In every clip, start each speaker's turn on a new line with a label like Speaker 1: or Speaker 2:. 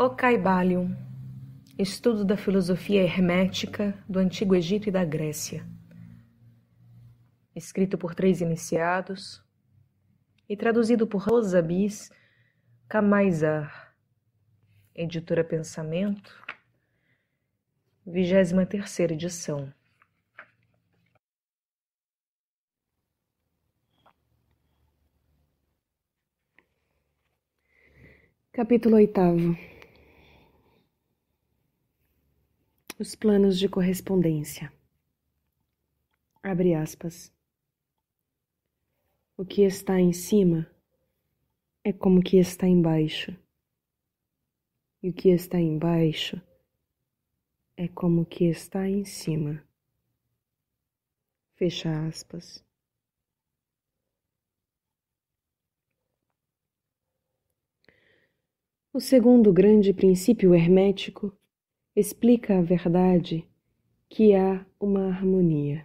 Speaker 1: O Caibalion Estudo da filosofia hermética do Antigo Egito e da Grécia. Escrito por três iniciados e traduzido por Rosabis Kamaizar. Editora Pensamento, 23 edição. Capítulo 8 os planos de correspondência. Abre aspas. O que está em cima é como o que está embaixo. E o que está embaixo é como o que está em cima. Fecha aspas. O segundo grande princípio hermético explica a verdade que há uma harmonia,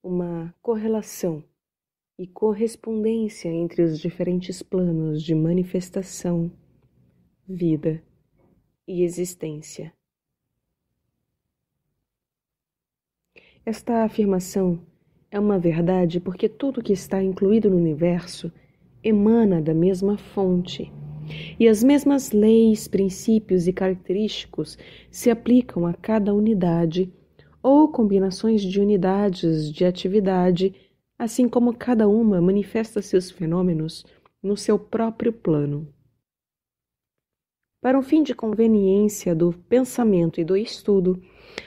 Speaker 1: uma correlação e correspondência entre os diferentes planos de manifestação, vida e existência. Esta afirmação é uma verdade porque tudo que está incluído no universo emana da mesma fonte e as mesmas leis, princípios e característicos se aplicam a cada unidade ou combinações de unidades de atividade, assim como cada uma manifesta seus fenômenos no seu próprio plano. Para um fim de conveniência do pensamento e do estudo,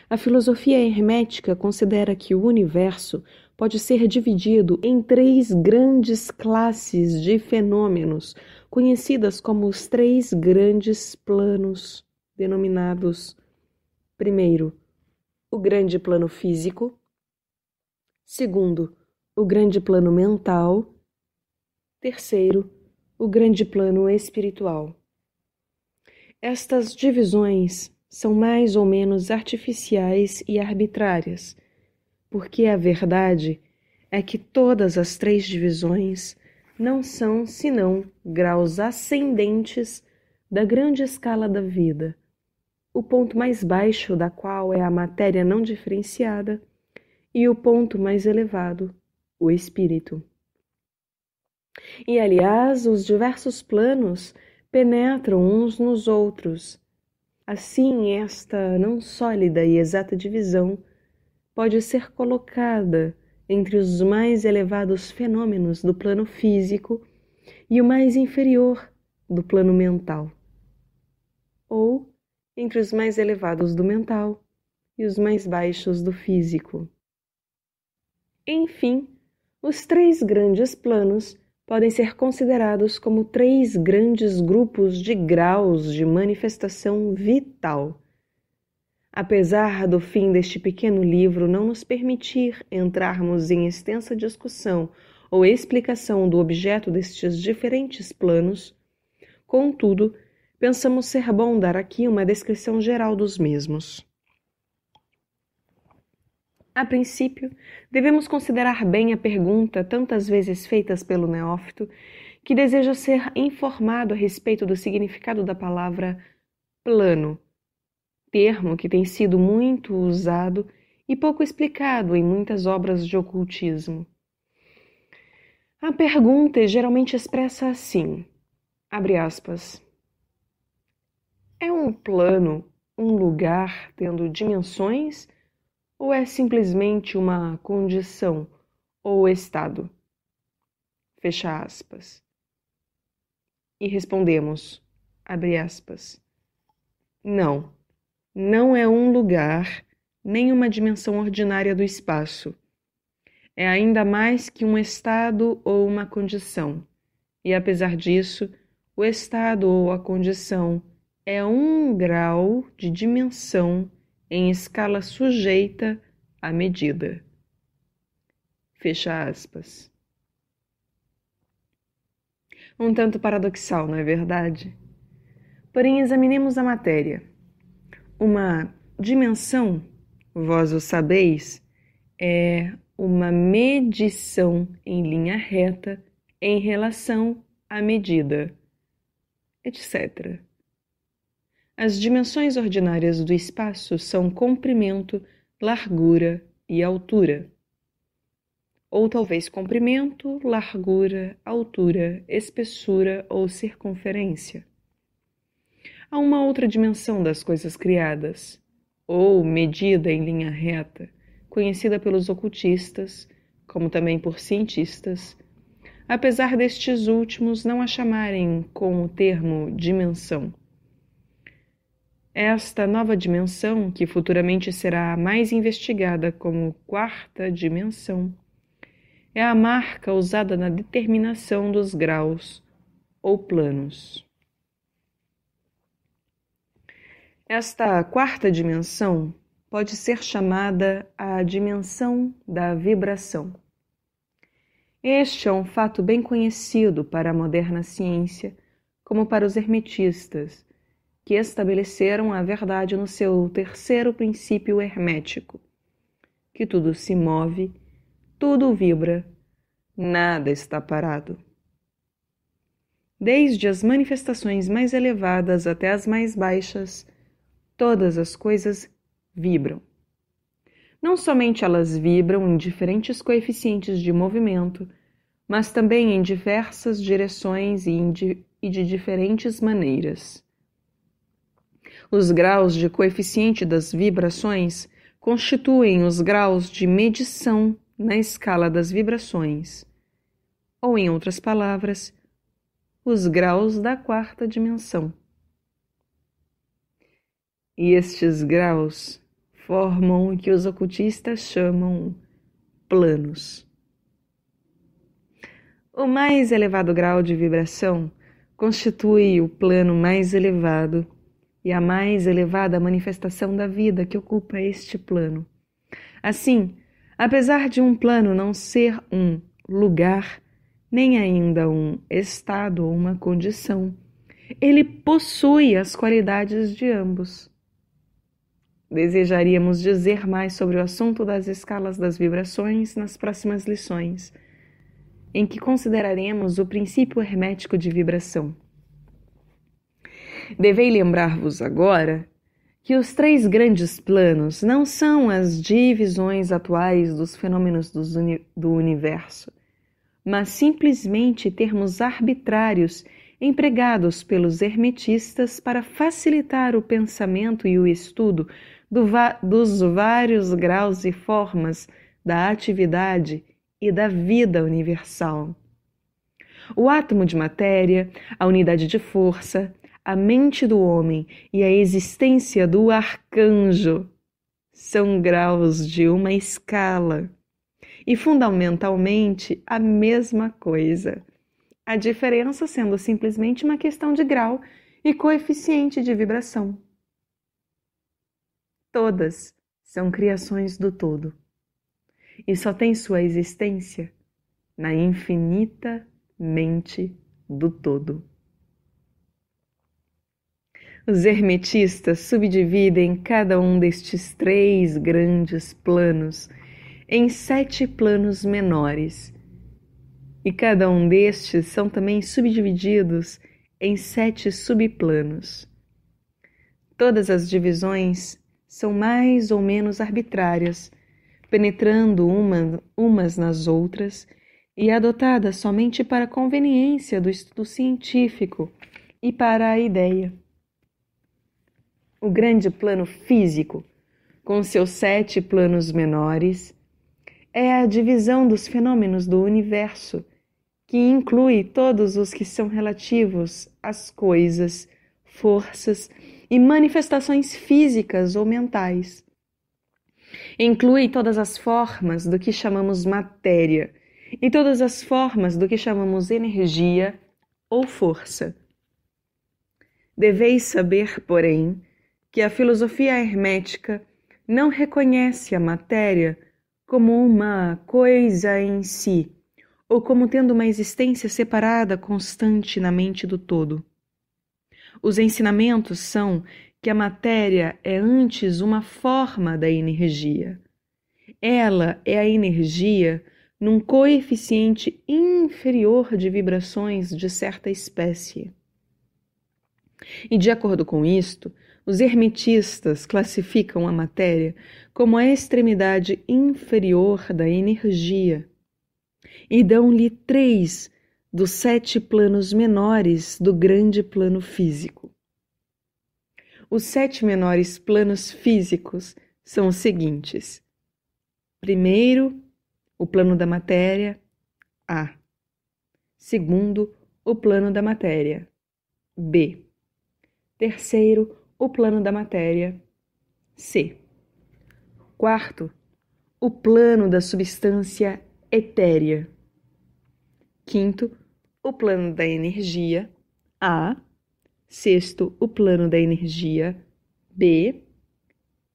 Speaker 1: a filosofia hermética considera que o universo pode ser dividido em três grandes classes de fenômenos conhecidas como os três grandes planos, denominados primeiro, o grande plano físico, segundo, o grande plano mental, terceiro, o grande plano espiritual. Estas divisões são mais ou menos artificiais e arbitrárias, porque a verdade é que todas as três divisões não são senão graus ascendentes da grande escala da vida, o ponto mais baixo da qual é a matéria não diferenciada e o ponto mais elevado, o espírito. E aliás, os diversos planos penetram uns nos outros. Assim, esta não sólida e exata divisão pode ser colocada entre os mais elevados fenômenos do plano físico e o mais inferior do plano mental, ou entre os mais elevados do mental e os mais baixos do físico. Enfim, os três grandes planos podem ser considerados como três grandes grupos de graus de manifestação vital Apesar do fim deste pequeno livro não nos permitir entrarmos em extensa discussão ou explicação do objeto destes diferentes planos, contudo, pensamos ser bom dar aqui uma descrição geral dos mesmos. A princípio, devemos considerar bem a pergunta tantas vezes feitas pelo neófito, que deseja ser informado a respeito do significado da palavra plano termo que tem sido muito usado e pouco explicado em muitas obras de ocultismo. A pergunta é geralmente expressa assim: abre aspas. É um plano, um lugar tendo dimensões ou é simplesmente uma condição ou estado? Fecha aspas. E respondemos, abre aspas. Não não é um lugar, nem uma dimensão ordinária do espaço. É ainda mais que um estado ou uma condição. E apesar disso, o estado ou a condição é um grau de dimensão em escala sujeita à medida. Fecha aspas. Um tanto paradoxal, não é verdade? Porém, examinemos a matéria uma dimensão, vós o sabeis, é uma medição em linha reta em relação à medida, etc. As dimensões ordinárias do espaço são comprimento, largura e altura. Ou talvez comprimento, largura, altura, espessura ou circunferência a uma outra dimensão das coisas criadas, ou medida em linha reta, conhecida pelos ocultistas, como também por cientistas, apesar destes últimos não a chamarem com o termo dimensão. Esta nova dimensão, que futuramente será a mais investigada como quarta dimensão, é a marca usada na determinação dos graus ou planos. Esta quarta dimensão pode ser chamada a dimensão da vibração. Este é um fato bem conhecido para a moderna ciência, como para os hermetistas, que estabeleceram a verdade no seu terceiro princípio hermético, que tudo se move, tudo vibra, nada está parado. Desde as manifestações mais elevadas até as mais baixas, todas as coisas vibram. Não somente elas vibram em diferentes coeficientes de movimento, mas também em diversas direções e, e de diferentes maneiras. Os graus de coeficiente das vibrações constituem os graus de medição na escala das vibrações, ou, em outras palavras, os graus da quarta dimensão. E estes graus formam o que os ocultistas chamam planos. O mais elevado grau de vibração constitui o plano mais elevado e a mais elevada manifestação da vida que ocupa este plano. Assim, apesar de um plano não ser um lugar, nem ainda um estado ou uma condição, ele possui as qualidades de ambos. Desejaríamos dizer mais sobre o assunto das escalas das vibrações nas próximas lições, em que consideraremos o princípio hermético de vibração. Devei lembrar-vos agora que os três grandes planos não são as divisões atuais dos fenômenos do universo, mas simplesmente termos arbitrários empregados pelos hermetistas para facilitar o pensamento e o estudo do dos vários graus e formas da atividade e da vida universal. O átomo de matéria, a unidade de força, a mente do homem e a existência do arcanjo são graus de uma escala e fundamentalmente a mesma coisa, a diferença sendo simplesmente uma questão de grau e coeficiente de vibração. Todas são criações do todo e só tem sua existência na infinita mente do todo. Os hermetistas subdividem cada um destes três grandes planos em sete planos menores, e cada um destes são também subdivididos em sete subplanos. Todas as divisões são mais ou menos arbitrárias, penetrando uma, umas nas outras e adotadas somente para conveniência do estudo científico e para a ideia. O grande plano físico, com seus sete planos menores, é a divisão dos fenômenos do universo, que inclui todos os que são relativos às coisas forças e manifestações físicas ou mentais. Inclui todas as formas do que chamamos matéria e todas as formas do que chamamos energia ou força. Deveis saber, porém, que a filosofia hermética não reconhece a matéria como uma coisa em si, ou como tendo uma existência separada constante na mente do todo. Os ensinamentos são que a matéria é antes uma forma da energia. Ela é a energia num coeficiente inferior de vibrações de certa espécie. E de acordo com isto, os hermetistas classificam a matéria como a extremidade inferior da energia e dão-lhe três dos sete planos menores do grande plano físico. Os sete menores planos físicos são os seguintes: primeiro, o plano da matéria, A. Segundo, o plano da matéria, B. Terceiro, o plano da matéria, C. Quarto, o plano da substância etérea. Quinto, o plano da energia A, sexto, o plano da energia B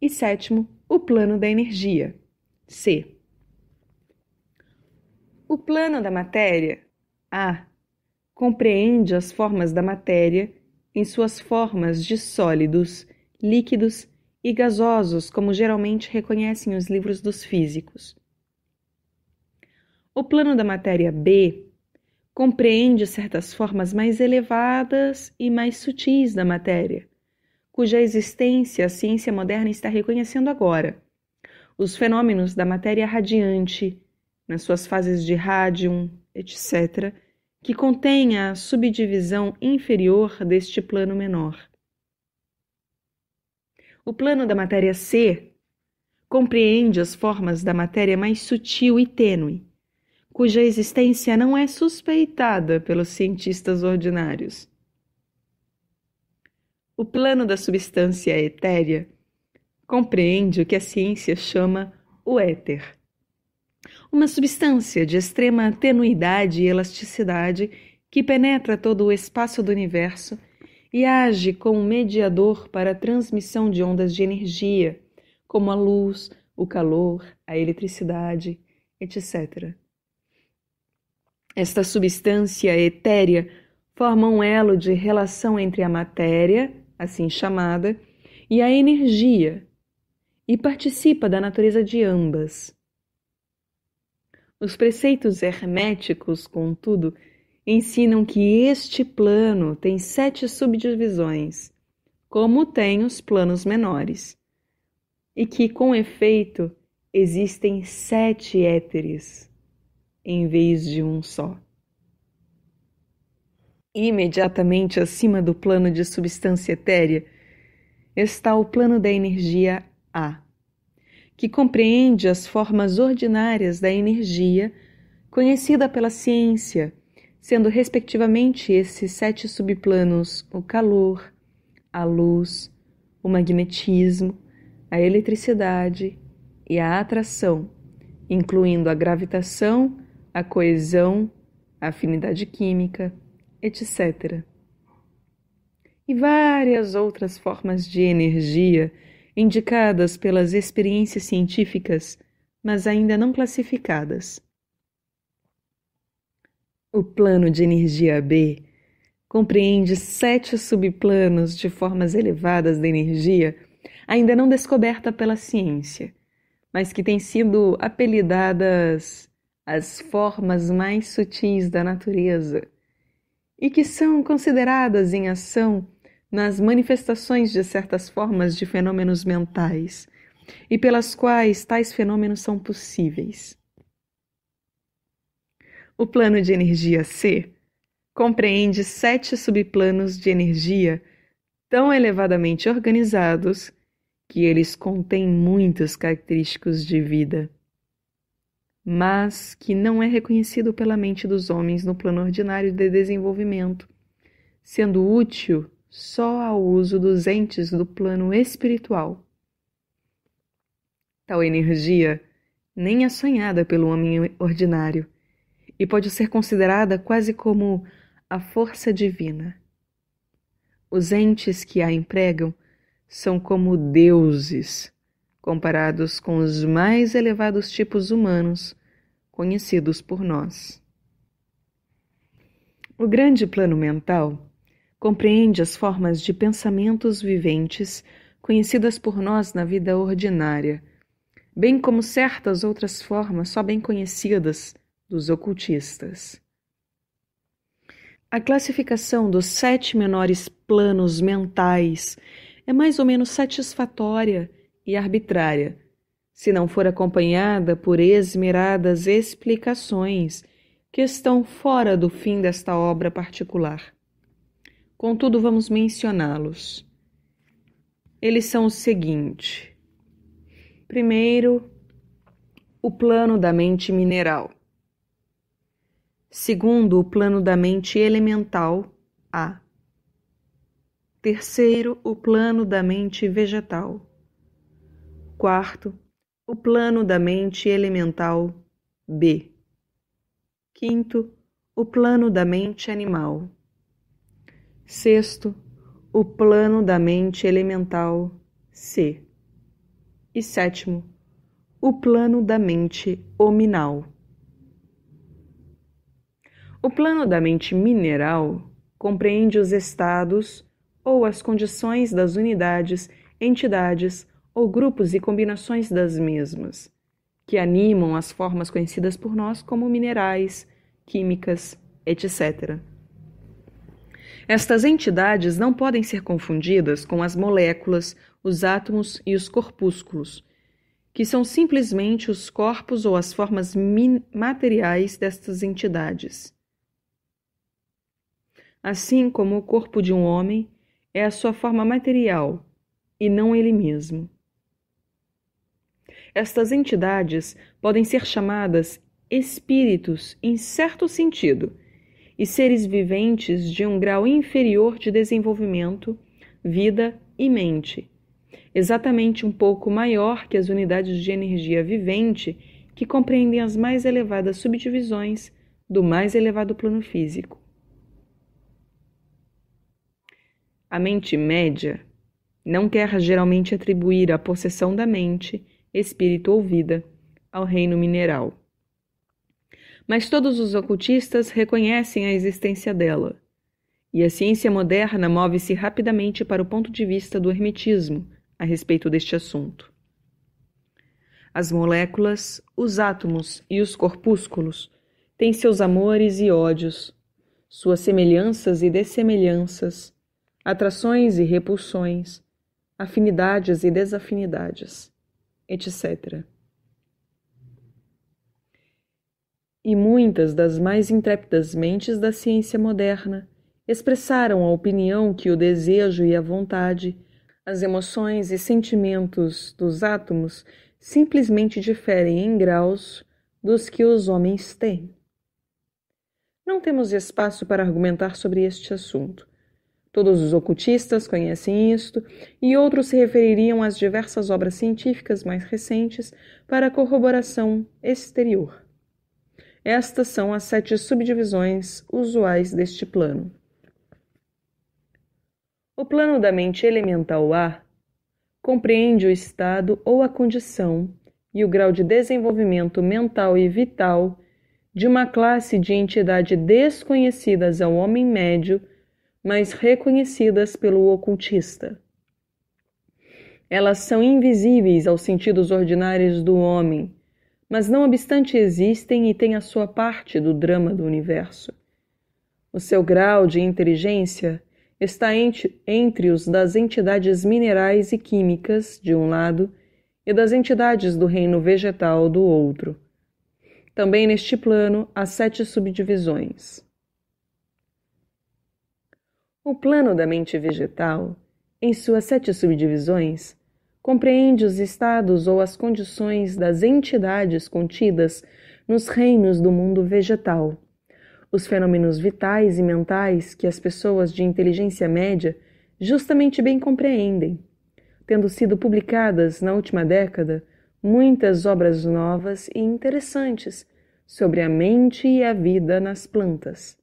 Speaker 1: e sétimo, o plano da energia C. O plano da matéria A compreende as formas da matéria em suas formas de sólidos, líquidos e gasosos, como geralmente reconhecem os livros dos físicos. O plano da matéria B compreende certas formas mais elevadas e mais sutis da matéria, cuja existência a ciência moderna está reconhecendo agora. Os fenômenos da matéria radiante, nas suas fases de rádium, etc., que contém a subdivisão inferior deste plano menor. O plano da matéria C compreende as formas da matéria mais sutil e tênue, cuja existência não é suspeitada pelos cientistas ordinários. O plano da substância etérea compreende o que a ciência chama o éter. Uma substância de extrema tenuidade e elasticidade que penetra todo o espaço do universo e age como mediador para a transmissão de ondas de energia, como a luz, o calor, a eletricidade, etc. Esta substância etérea forma um elo de relação entre a matéria, assim chamada, e a energia, e participa da natureza de ambas. Os preceitos herméticos, contudo, ensinam que este plano tem sete subdivisões, como tem os planos menores, e que, com efeito, existem sete éteres em vez de um só. Imediatamente acima do plano de substância etérea está o plano da energia A, que compreende as formas ordinárias da energia conhecida pela ciência, sendo respectivamente esses sete subplanos o calor, a luz, o magnetismo, a eletricidade e a atração, incluindo a gravitação a coesão, a afinidade química, etc. E várias outras formas de energia indicadas pelas experiências científicas, mas ainda não classificadas. O plano de energia B compreende sete subplanos de formas elevadas de energia, ainda não descoberta pela ciência, mas que têm sido apelidadas as formas mais sutis da natureza e que são consideradas em ação nas manifestações de certas formas de fenômenos mentais e pelas quais tais fenômenos são possíveis. O plano de energia C compreende sete subplanos de energia tão elevadamente organizados que eles contêm muitos característicos de vida mas que não é reconhecido pela mente dos homens no plano ordinário de desenvolvimento, sendo útil só ao uso dos entes do plano espiritual. Tal energia nem é sonhada pelo homem ordinário e pode ser considerada quase como a força divina. Os entes que a empregam são como deuses comparados com os mais elevados tipos humanos conhecidos por nós. O grande plano mental compreende as formas de pensamentos viventes conhecidas por nós na vida ordinária, bem como certas outras formas só bem conhecidas dos ocultistas. A classificação dos sete menores planos mentais é mais ou menos satisfatória e arbitrária, se não for acompanhada por esmeradas explicações que estão fora do fim desta obra particular. Contudo, vamos mencioná-los. Eles são os seguintes: primeiro, o plano da mente mineral. Segundo, o plano da mente elemental, A. Terceiro, o plano da mente vegetal. Quarto, o plano da mente elemental B. Quinto, o plano da mente animal. Sexto, o plano da mente elemental C. E sétimo, o plano da mente hominal. O plano da mente mineral compreende os estados ou as condições das unidades, entidades, ou grupos e combinações das mesmas, que animam as formas conhecidas por nós como minerais, químicas, etc. Estas entidades não podem ser confundidas com as moléculas, os átomos e os corpúsculos, que são simplesmente os corpos ou as formas materiais destas entidades. Assim como o corpo de um homem é a sua forma material e não ele mesmo. Estas entidades podem ser chamadas espíritos em certo sentido e seres viventes de um grau inferior de desenvolvimento, vida e mente, exatamente um pouco maior que as unidades de energia vivente que compreendem as mais elevadas subdivisões do mais elevado plano físico. A mente média não quer geralmente atribuir a possessão da mente espírito ou vida, ao reino mineral. Mas todos os ocultistas reconhecem a existência dela. E a ciência moderna move-se rapidamente para o ponto de vista do hermetismo a respeito deste assunto. As moléculas, os átomos e os corpúsculos têm seus amores e ódios, suas semelhanças e dessemelhanças, atrações e repulsões, afinidades e desafinidades etc. E muitas das mais intrépidas mentes da ciência moderna expressaram a opinião que o desejo e a vontade, as emoções e sentimentos dos átomos simplesmente diferem em graus dos que os homens têm. Não temos espaço para argumentar sobre este assunto. Todos os ocultistas conhecem isto, e outros se refeririam às diversas obras científicas mais recentes para corroboração exterior. Estas são as sete subdivisões usuais deste plano. O plano da mente elemental A compreende o estado ou a condição e o grau de desenvolvimento mental e vital de uma classe de entidade desconhecidas ao homem médio mas reconhecidas pelo ocultista. Elas são invisíveis aos sentidos ordinários do homem, mas não obstante existem e têm a sua parte do drama do universo. O seu grau de inteligência está entre, entre os das entidades minerais e químicas, de um lado, e das entidades do reino vegetal, do outro. Também neste plano há sete subdivisões. O plano da mente vegetal, em suas sete subdivisões, compreende os estados ou as condições das entidades contidas nos reinos do mundo vegetal, os fenômenos vitais e mentais que as pessoas de inteligência média justamente bem compreendem, tendo sido publicadas na última década muitas obras novas e interessantes sobre a mente e a vida nas plantas.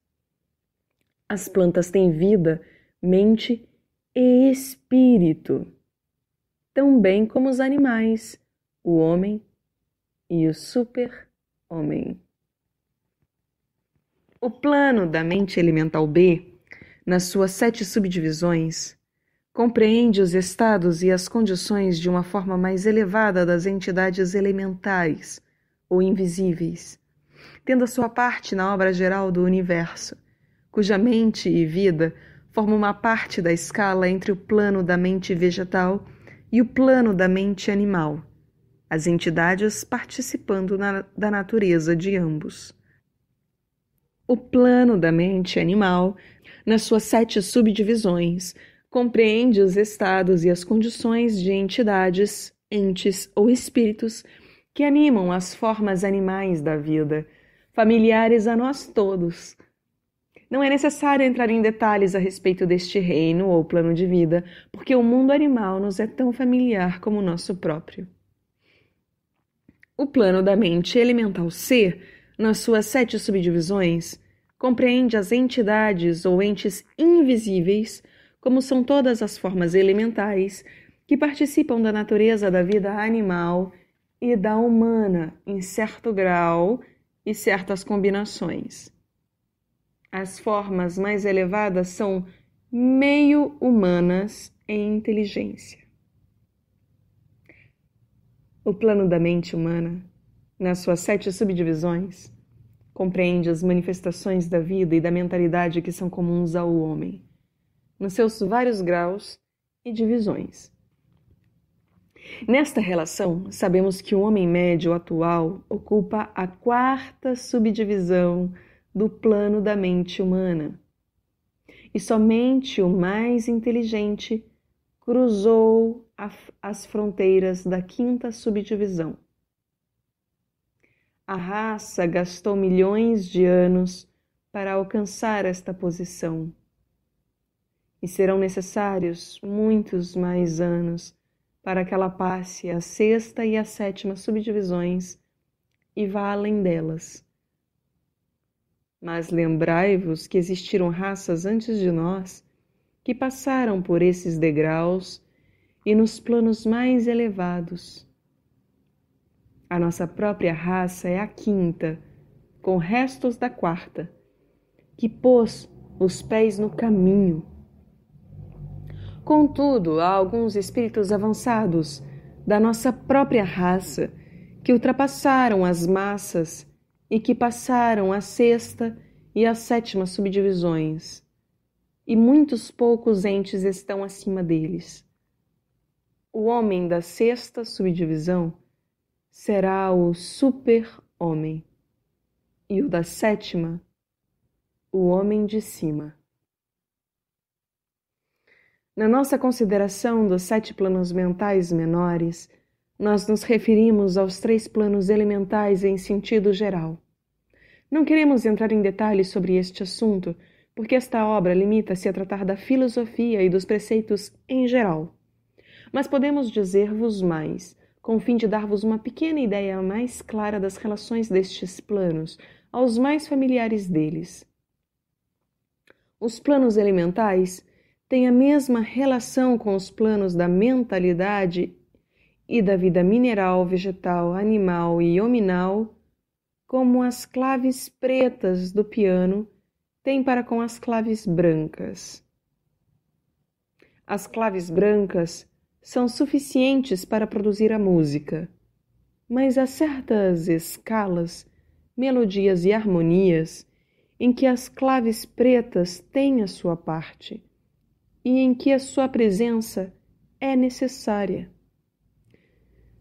Speaker 1: As plantas têm vida, mente e espírito, tão bem como os animais, o homem e o super-homem. O plano da mente elemental B, nas suas sete subdivisões, compreende os estados e as condições de uma forma mais elevada das entidades elementais ou invisíveis, tendo a sua parte na obra geral do universo cuja mente e vida formam uma parte da escala entre o plano da mente vegetal e o plano da mente animal, as entidades participando na, da natureza de ambos. O plano da mente animal, nas suas sete subdivisões, compreende os estados e as condições de entidades, entes ou espíritos que animam as formas animais da vida, familiares a nós todos, não é necessário entrar em detalhes a respeito deste reino ou plano de vida, porque o mundo animal nos é tão familiar como o nosso próprio. O plano da mente elemental C, nas suas sete subdivisões, compreende as entidades ou entes invisíveis, como são todas as formas elementais que participam da natureza da vida animal e da humana em certo grau e certas combinações. As formas mais elevadas são meio humanas em inteligência. O plano da mente humana, nas suas sete subdivisões, compreende as manifestações da vida e da mentalidade que são comuns ao homem, nos seus vários graus e divisões. Nesta relação, sabemos que o homem médio atual ocupa a quarta subdivisão do plano da mente humana. E somente o mais inteligente cruzou as fronteiras da quinta subdivisão. A raça gastou milhões de anos para alcançar esta posição. E serão necessários muitos mais anos para que ela passe a sexta e a sétima subdivisões e vá além delas. Mas lembrai-vos que existiram raças antes de nós que passaram por esses degraus e nos planos mais elevados. A nossa própria raça é a quinta, com restos da quarta, que pôs os pés no caminho. Contudo, há alguns espíritos avançados da nossa própria raça que ultrapassaram as massas e que passaram a sexta e a sétima subdivisões, e muitos poucos entes estão acima deles. O homem da sexta subdivisão será o super-homem, e o da sétima, o homem de cima. Na nossa consideração dos sete planos mentais menores, nós nos referimos aos três planos elementais em sentido geral. Não queremos entrar em detalhes sobre este assunto, porque esta obra limita-se a tratar da filosofia e dos preceitos em geral. Mas podemos dizer-vos mais, com o fim de dar-vos uma pequena ideia mais clara das relações destes planos aos mais familiares deles. Os planos elementais têm a mesma relação com os planos da mentalidade e da vida mineral, vegetal, animal e hominal, como as claves pretas do piano têm para com as claves brancas. As claves brancas são suficientes para produzir a música, mas há certas escalas, melodias e harmonias em que as claves pretas têm a sua parte e em que a sua presença é necessária.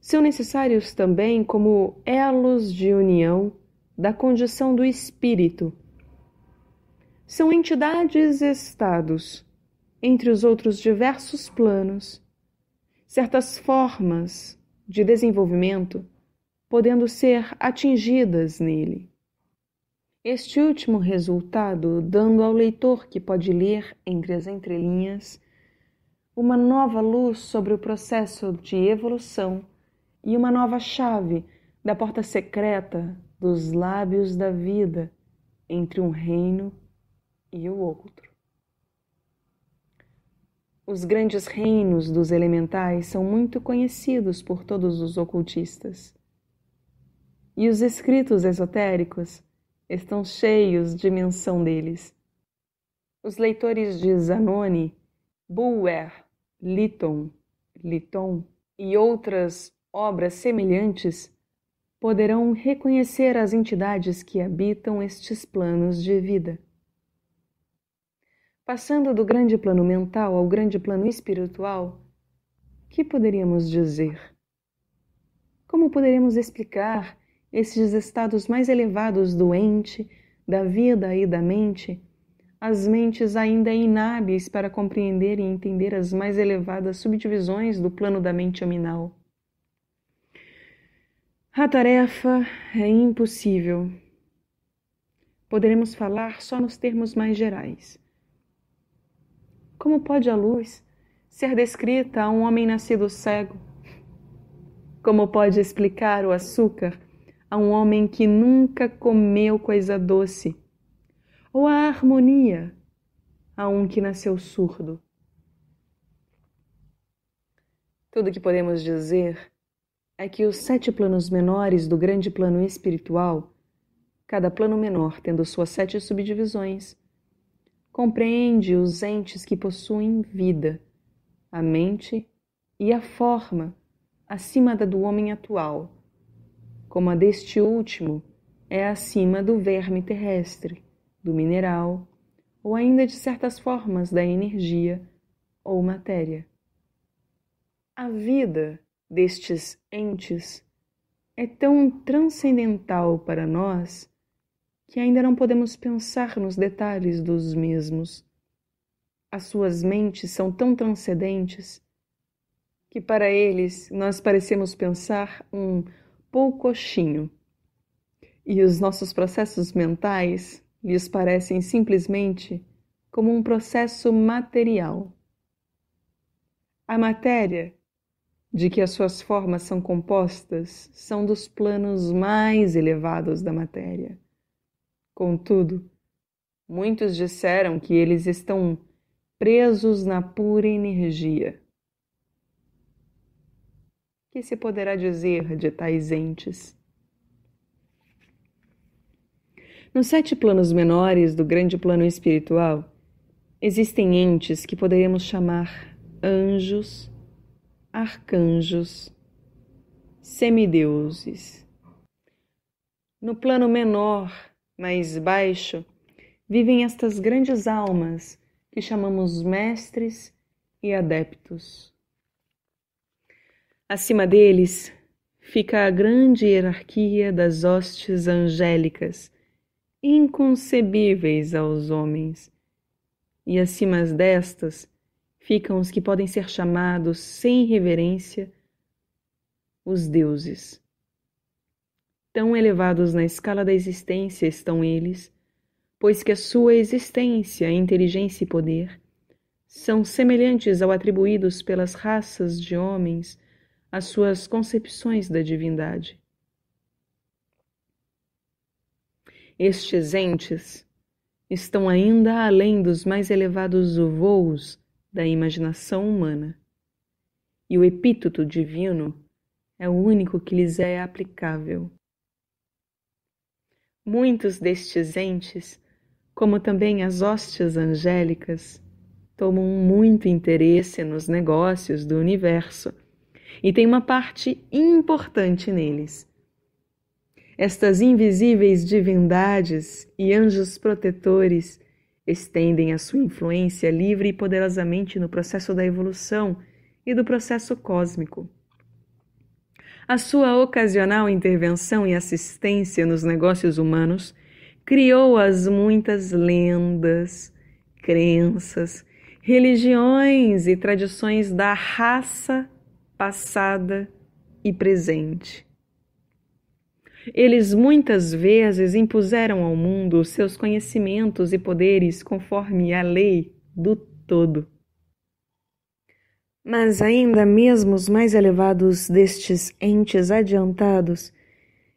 Speaker 1: São necessários também como elos de união da condição do espírito. São entidades estados, entre os outros diversos planos, certas formas de desenvolvimento podendo ser atingidas nele. Este último resultado dando ao leitor que pode ler entre as entrelinhas uma nova luz sobre o processo de evolução e uma nova chave da porta secreta dos lábios da vida entre um reino e o outro. Os grandes reinos dos elementais são muito conhecidos por todos os ocultistas. E os escritos esotéricos estão cheios de menção deles. Os leitores de Zanoni, Bulwer, Lytton, Lytton e outras obras semelhantes, poderão reconhecer as entidades que habitam estes planos de vida. Passando do grande plano mental ao grande plano espiritual, que poderíamos dizer? Como poderemos explicar esses estados mais elevados do ente, da vida e da mente, as mentes ainda inábeis para compreender e entender as mais elevadas subdivisões do plano da mente aminal? A tarefa é impossível. Poderemos falar só nos termos mais gerais. Como pode a luz ser descrita a um homem nascido cego? Como pode explicar o açúcar a um homem que nunca comeu coisa doce? Ou a harmonia a um que nasceu surdo? Tudo que podemos dizer é que os sete planos menores do grande plano espiritual, cada plano menor tendo suas sete subdivisões, compreende os entes que possuem vida, a mente e a forma acima da do homem atual, como a deste último é acima do verme terrestre, do mineral, ou ainda de certas formas da energia ou matéria. A vida destes entes é tão transcendental para nós que ainda não podemos pensar nos detalhes dos mesmos. As suas mentes são tão transcendentes que para eles nós parecemos pensar um poucochinho. E os nossos processos mentais lhes parecem simplesmente como um processo material. A matéria de que as suas formas são compostas são dos planos mais elevados da matéria. Contudo, muitos disseram que eles estão presos na pura energia. O Que se poderá dizer de tais entes? Nos sete planos menores do grande plano espiritual, existem entes que poderíamos chamar anjos arcanjos, semideuses. No plano menor, mais baixo, vivem estas grandes almas que chamamos mestres e adeptos. Acima deles fica a grande hierarquia das hostes angélicas, inconcebíveis aos homens, e acima destas ficam os que podem ser chamados, sem reverência, os deuses. Tão elevados na escala da existência estão eles, pois que a sua existência, inteligência e poder são semelhantes ao atribuídos pelas raças de homens às suas concepções da divindade. Estes entes estão ainda além dos mais elevados voos da imaginação humana. E o epíteto divino é o único que lhes é aplicável. Muitos destes entes, como também as hóstias angélicas, tomam muito interesse nos negócios do universo e têm uma parte importante neles. Estas invisíveis divindades e anjos protetores estendem a sua influência livre e poderosamente no processo da evolução e do processo cósmico. A sua ocasional intervenção e assistência nos negócios humanos criou as muitas lendas, crenças, religiões e tradições da raça passada e presente. Eles muitas vezes impuseram ao mundo seus conhecimentos e poderes conforme a lei do todo. Mas ainda mesmo os mais elevados destes entes adiantados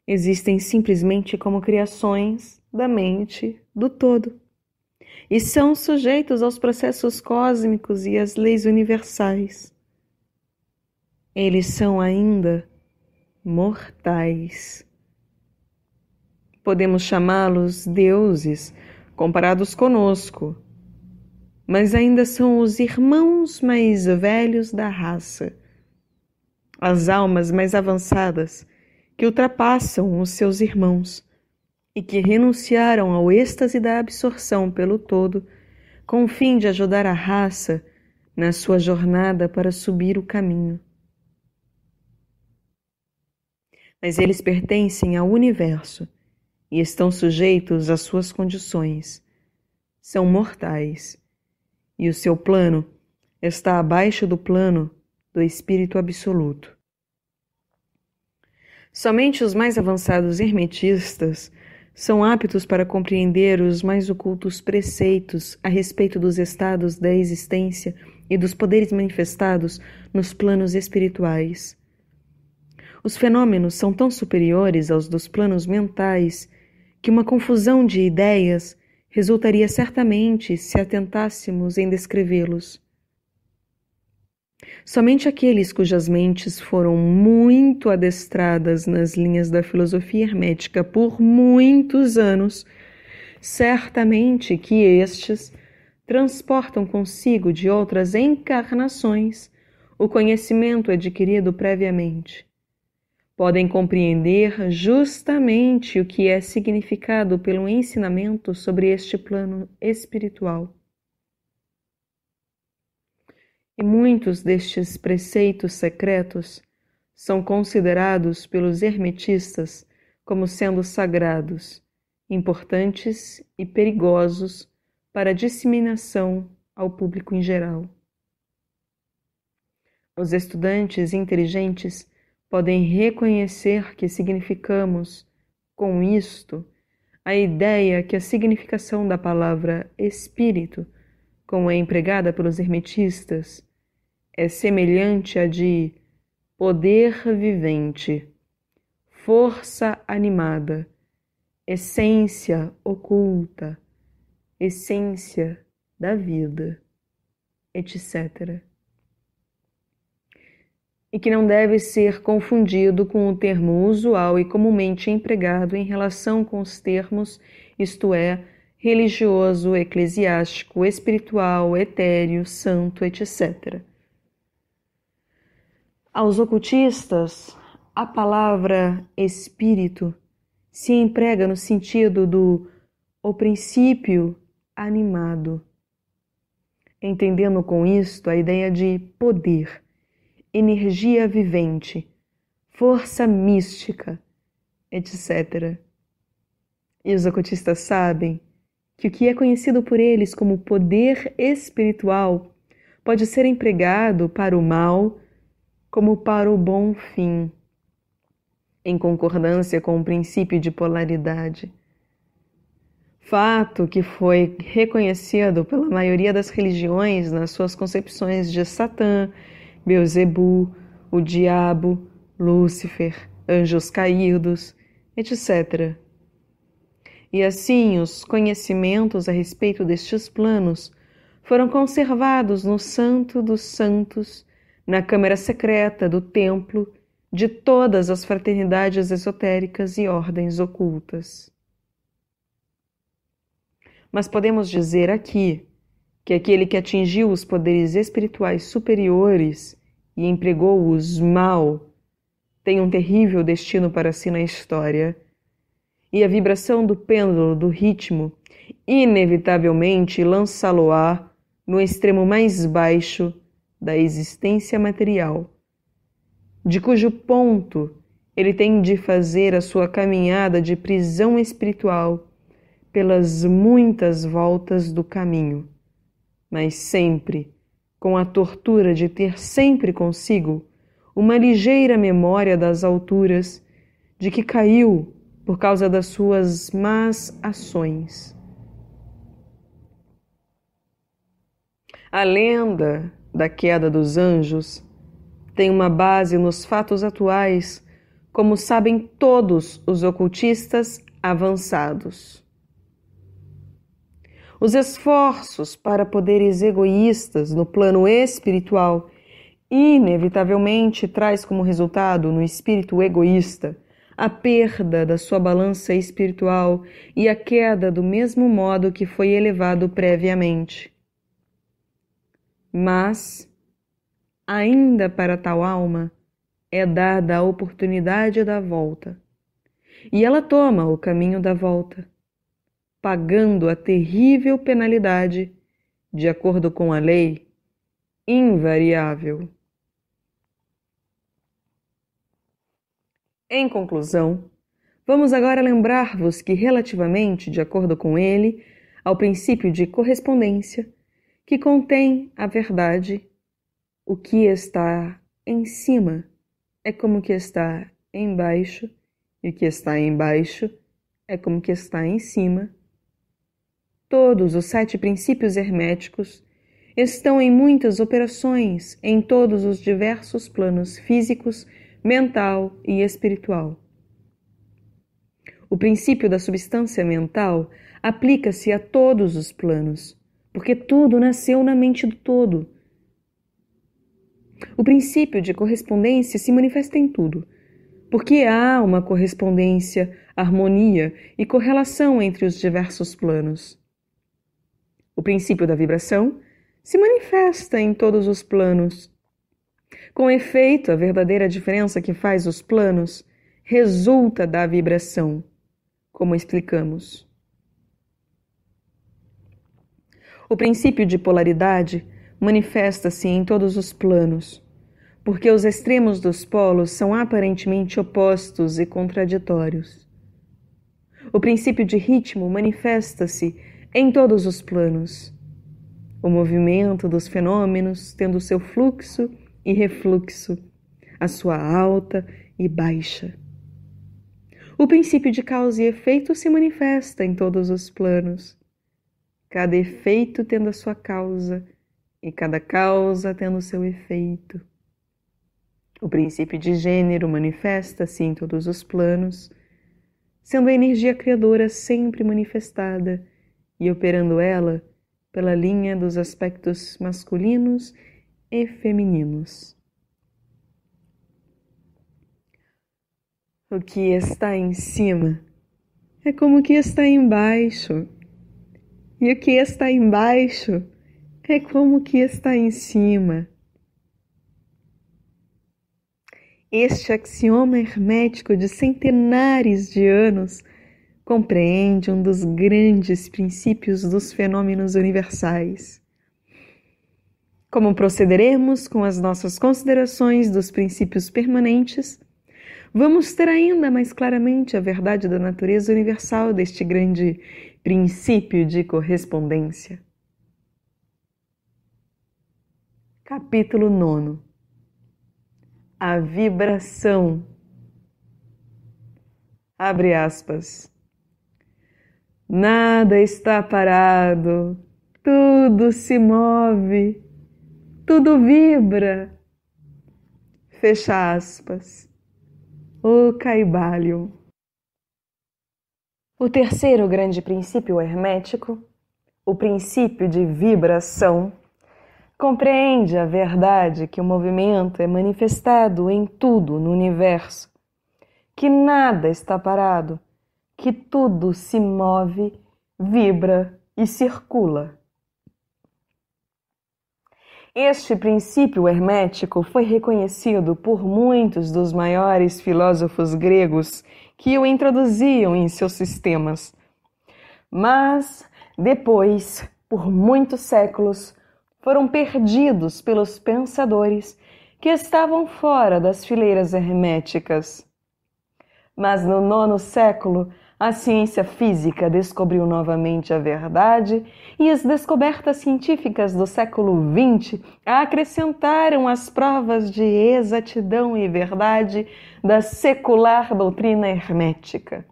Speaker 1: existem simplesmente como criações da mente do todo e são sujeitos aos processos cósmicos e às leis universais. Eles são ainda mortais. Podemos chamá-los deuses, comparados conosco, mas ainda são os irmãos mais velhos da raça, as almas mais avançadas que ultrapassam os seus irmãos e que renunciaram ao êxtase da absorção pelo todo, com o fim de ajudar a raça na sua jornada para subir o caminho. Mas eles pertencem ao universo e estão sujeitos às suas condições. São mortais. E o seu plano está abaixo do plano do Espírito Absoluto. Somente os mais avançados hermetistas são aptos para compreender os mais ocultos preceitos a respeito dos estados da existência e dos poderes manifestados nos planos espirituais. Os fenômenos são tão superiores aos dos planos mentais que uma confusão de ideias resultaria certamente se atentássemos em descrevê-los. Somente aqueles cujas mentes foram muito adestradas nas linhas da filosofia hermética por muitos anos, certamente que estes transportam consigo de outras encarnações o conhecimento adquirido previamente podem compreender justamente o que é significado pelo ensinamento sobre este plano espiritual. E muitos destes preceitos secretos são considerados pelos hermetistas como sendo sagrados, importantes e perigosos para a disseminação ao público em geral. Os estudantes inteligentes podem reconhecer que significamos com isto a ideia que a significação da palavra espírito, como é empregada pelos hermetistas, é semelhante à de poder vivente, força animada, essência oculta, essência da vida, etc e que não deve ser confundido com o termo usual e comumente empregado em relação com os termos, isto é, religioso, eclesiástico, espiritual, etéreo, santo, etc. Aos ocultistas, a palavra espírito se emprega no sentido do o princípio animado, entendendo com isto a ideia de poder energia vivente, força mística, etc. E os ocultistas sabem que o que é conhecido por eles como poder espiritual pode ser empregado para o mal como para o bom fim, em concordância com o princípio de polaridade. Fato que foi reconhecido pela maioria das religiões nas suas concepções de Satã, Beuzebu, o diabo, Lúcifer, anjos caídos, etc. E assim os conhecimentos a respeito destes planos foram conservados no Santo dos Santos, na câmara secreta do templo de todas as fraternidades esotéricas e ordens ocultas. Mas podemos dizer aqui que aquele que atingiu os poderes espirituais superiores e empregou-os mal tem um terrível destino para si na história. E a vibração do pêndulo do ritmo inevitavelmente lançá-lo-á no extremo mais baixo da existência material, de cujo ponto ele tem de fazer a sua caminhada de prisão espiritual pelas muitas voltas do caminho mas sempre, com a tortura de ter sempre consigo uma ligeira memória das alturas de que caiu por causa das suas más ações. A lenda da queda dos anjos tem uma base nos fatos atuais, como sabem todos os ocultistas avançados os esforços para poderes egoístas no plano espiritual inevitavelmente traz como resultado no espírito egoísta a perda da sua balança espiritual e a queda do mesmo modo que foi elevado previamente. Mas, ainda para tal alma, é dada a oportunidade da volta. E ela toma o caminho da volta pagando a terrível penalidade, de acordo com a lei, invariável. Em conclusão, vamos agora lembrar-vos que, relativamente, de acordo com ele, ao princípio de correspondência, que contém a verdade, o que está em cima é como que está embaixo, e o que está embaixo é como que está em cima. Todos os sete princípios herméticos estão em muitas operações em todos os diversos planos físicos, mental e espiritual. O princípio da substância mental aplica-se a todos os planos, porque tudo nasceu na mente do todo. O princípio de correspondência se manifesta em tudo, porque há uma correspondência, harmonia e correlação entre os diversos planos. O princípio da vibração se manifesta em todos os planos. Com efeito, a verdadeira diferença que faz os planos resulta da vibração, como explicamos. O princípio de polaridade manifesta-se em todos os planos, porque os extremos dos polos são aparentemente opostos e contraditórios. O princípio de ritmo manifesta-se em todos os planos. O movimento dos fenômenos tendo seu fluxo e refluxo, a sua alta e baixa. O princípio de causa e efeito se manifesta em todos os planos, cada efeito tendo a sua causa e cada causa tendo seu efeito. O princípio de gênero manifesta-se em todos os planos, sendo a energia criadora sempre manifestada e operando ela pela linha dos aspectos masculinos e femininos. O que está em cima é como o que está embaixo, e o que está embaixo é como o que está em cima. Este axioma hermético de centenares de anos compreende um dos grandes princípios dos fenômenos universais. Como procederemos com as nossas considerações dos princípios permanentes, vamos ter ainda mais claramente a verdade da natureza universal deste grande princípio de correspondência. Capítulo 9 A vibração. Abre aspas. Nada está parado, tudo se move, tudo vibra. Fecha aspas. O Caibalion. O terceiro grande princípio hermético, o princípio de vibração, compreende a verdade que o movimento é manifestado em tudo no universo, que nada está parado que tudo se move, vibra e circula. Este princípio hermético foi reconhecido por muitos dos maiores filósofos gregos que o introduziam em seus sistemas. Mas, depois, por muitos séculos, foram perdidos pelos pensadores que estavam fora das fileiras herméticas. Mas no nono século, a ciência física descobriu novamente a verdade e as descobertas científicas do século XX acrescentaram as provas de exatidão e verdade da secular doutrina hermética.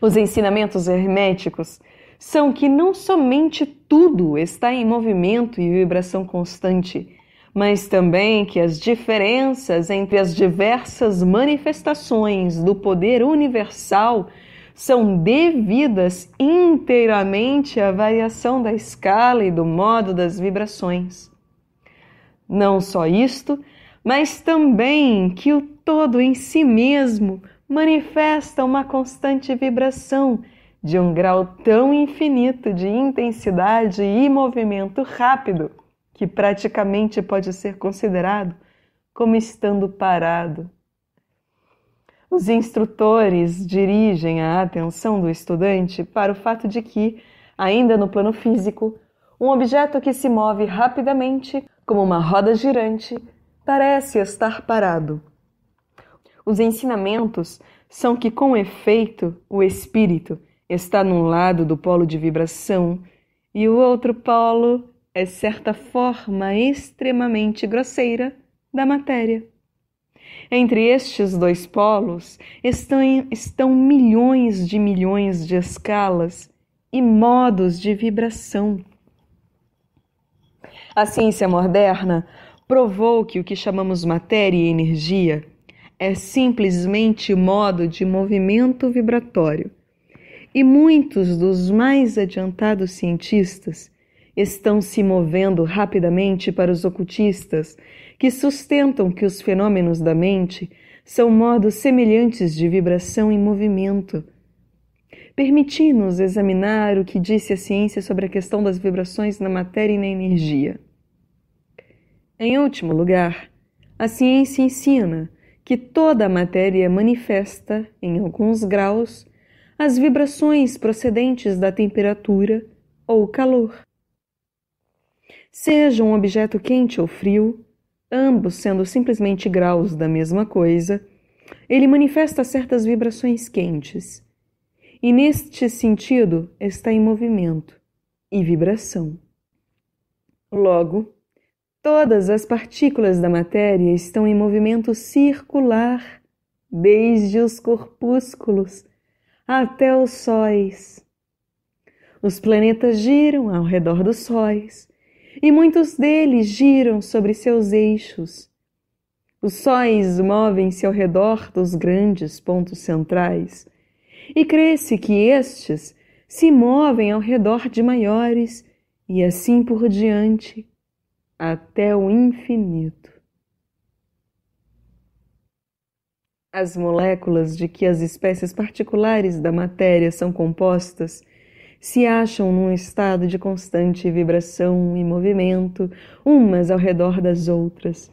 Speaker 1: Os ensinamentos herméticos são que não somente tudo está em movimento e vibração constante, mas também que as diferenças entre as diversas manifestações do poder universal são devidas inteiramente à variação da escala e do modo das vibrações. Não só isto, mas também que o todo em si mesmo manifesta uma constante vibração de um grau tão infinito de intensidade e movimento rápido que praticamente pode ser considerado como estando parado os instrutores dirigem a atenção do estudante para o fato de que, ainda no plano físico, um objeto que se move rapidamente, como uma roda girante, parece estar parado. Os ensinamentos são que, com efeito, o espírito está num lado do polo de vibração e o outro polo é certa forma extremamente grosseira da matéria. Entre estes dois polos estão, estão milhões de milhões de escalas e modos de vibração. A ciência moderna provou que o que chamamos matéria e energia é simplesmente modo de movimento vibratório. E muitos dos mais adiantados cientistas estão se movendo rapidamente para os ocultistas que sustentam que os fenômenos da mente são modos semelhantes de vibração e movimento. Permitindo-nos examinar o que disse a ciência sobre a questão das vibrações na matéria e na energia. Em último lugar, a ciência ensina que toda a matéria manifesta, em alguns graus, as vibrações procedentes da temperatura ou calor. Seja um objeto quente ou frio, ambos sendo simplesmente graus da mesma coisa, ele manifesta certas vibrações quentes. E neste sentido está em movimento e vibração. Logo, todas as partículas da matéria estão em movimento circular, desde os corpúsculos até os sóis. Os planetas giram ao redor dos sóis, e muitos deles giram sobre seus eixos. Os sóis movem-se ao redor dos grandes pontos centrais, e crê-se que estes se movem ao redor de maiores, e assim por diante, até o infinito. As moléculas de que as espécies particulares da matéria são compostas se acham num estado de constante vibração e movimento, umas ao redor das outras.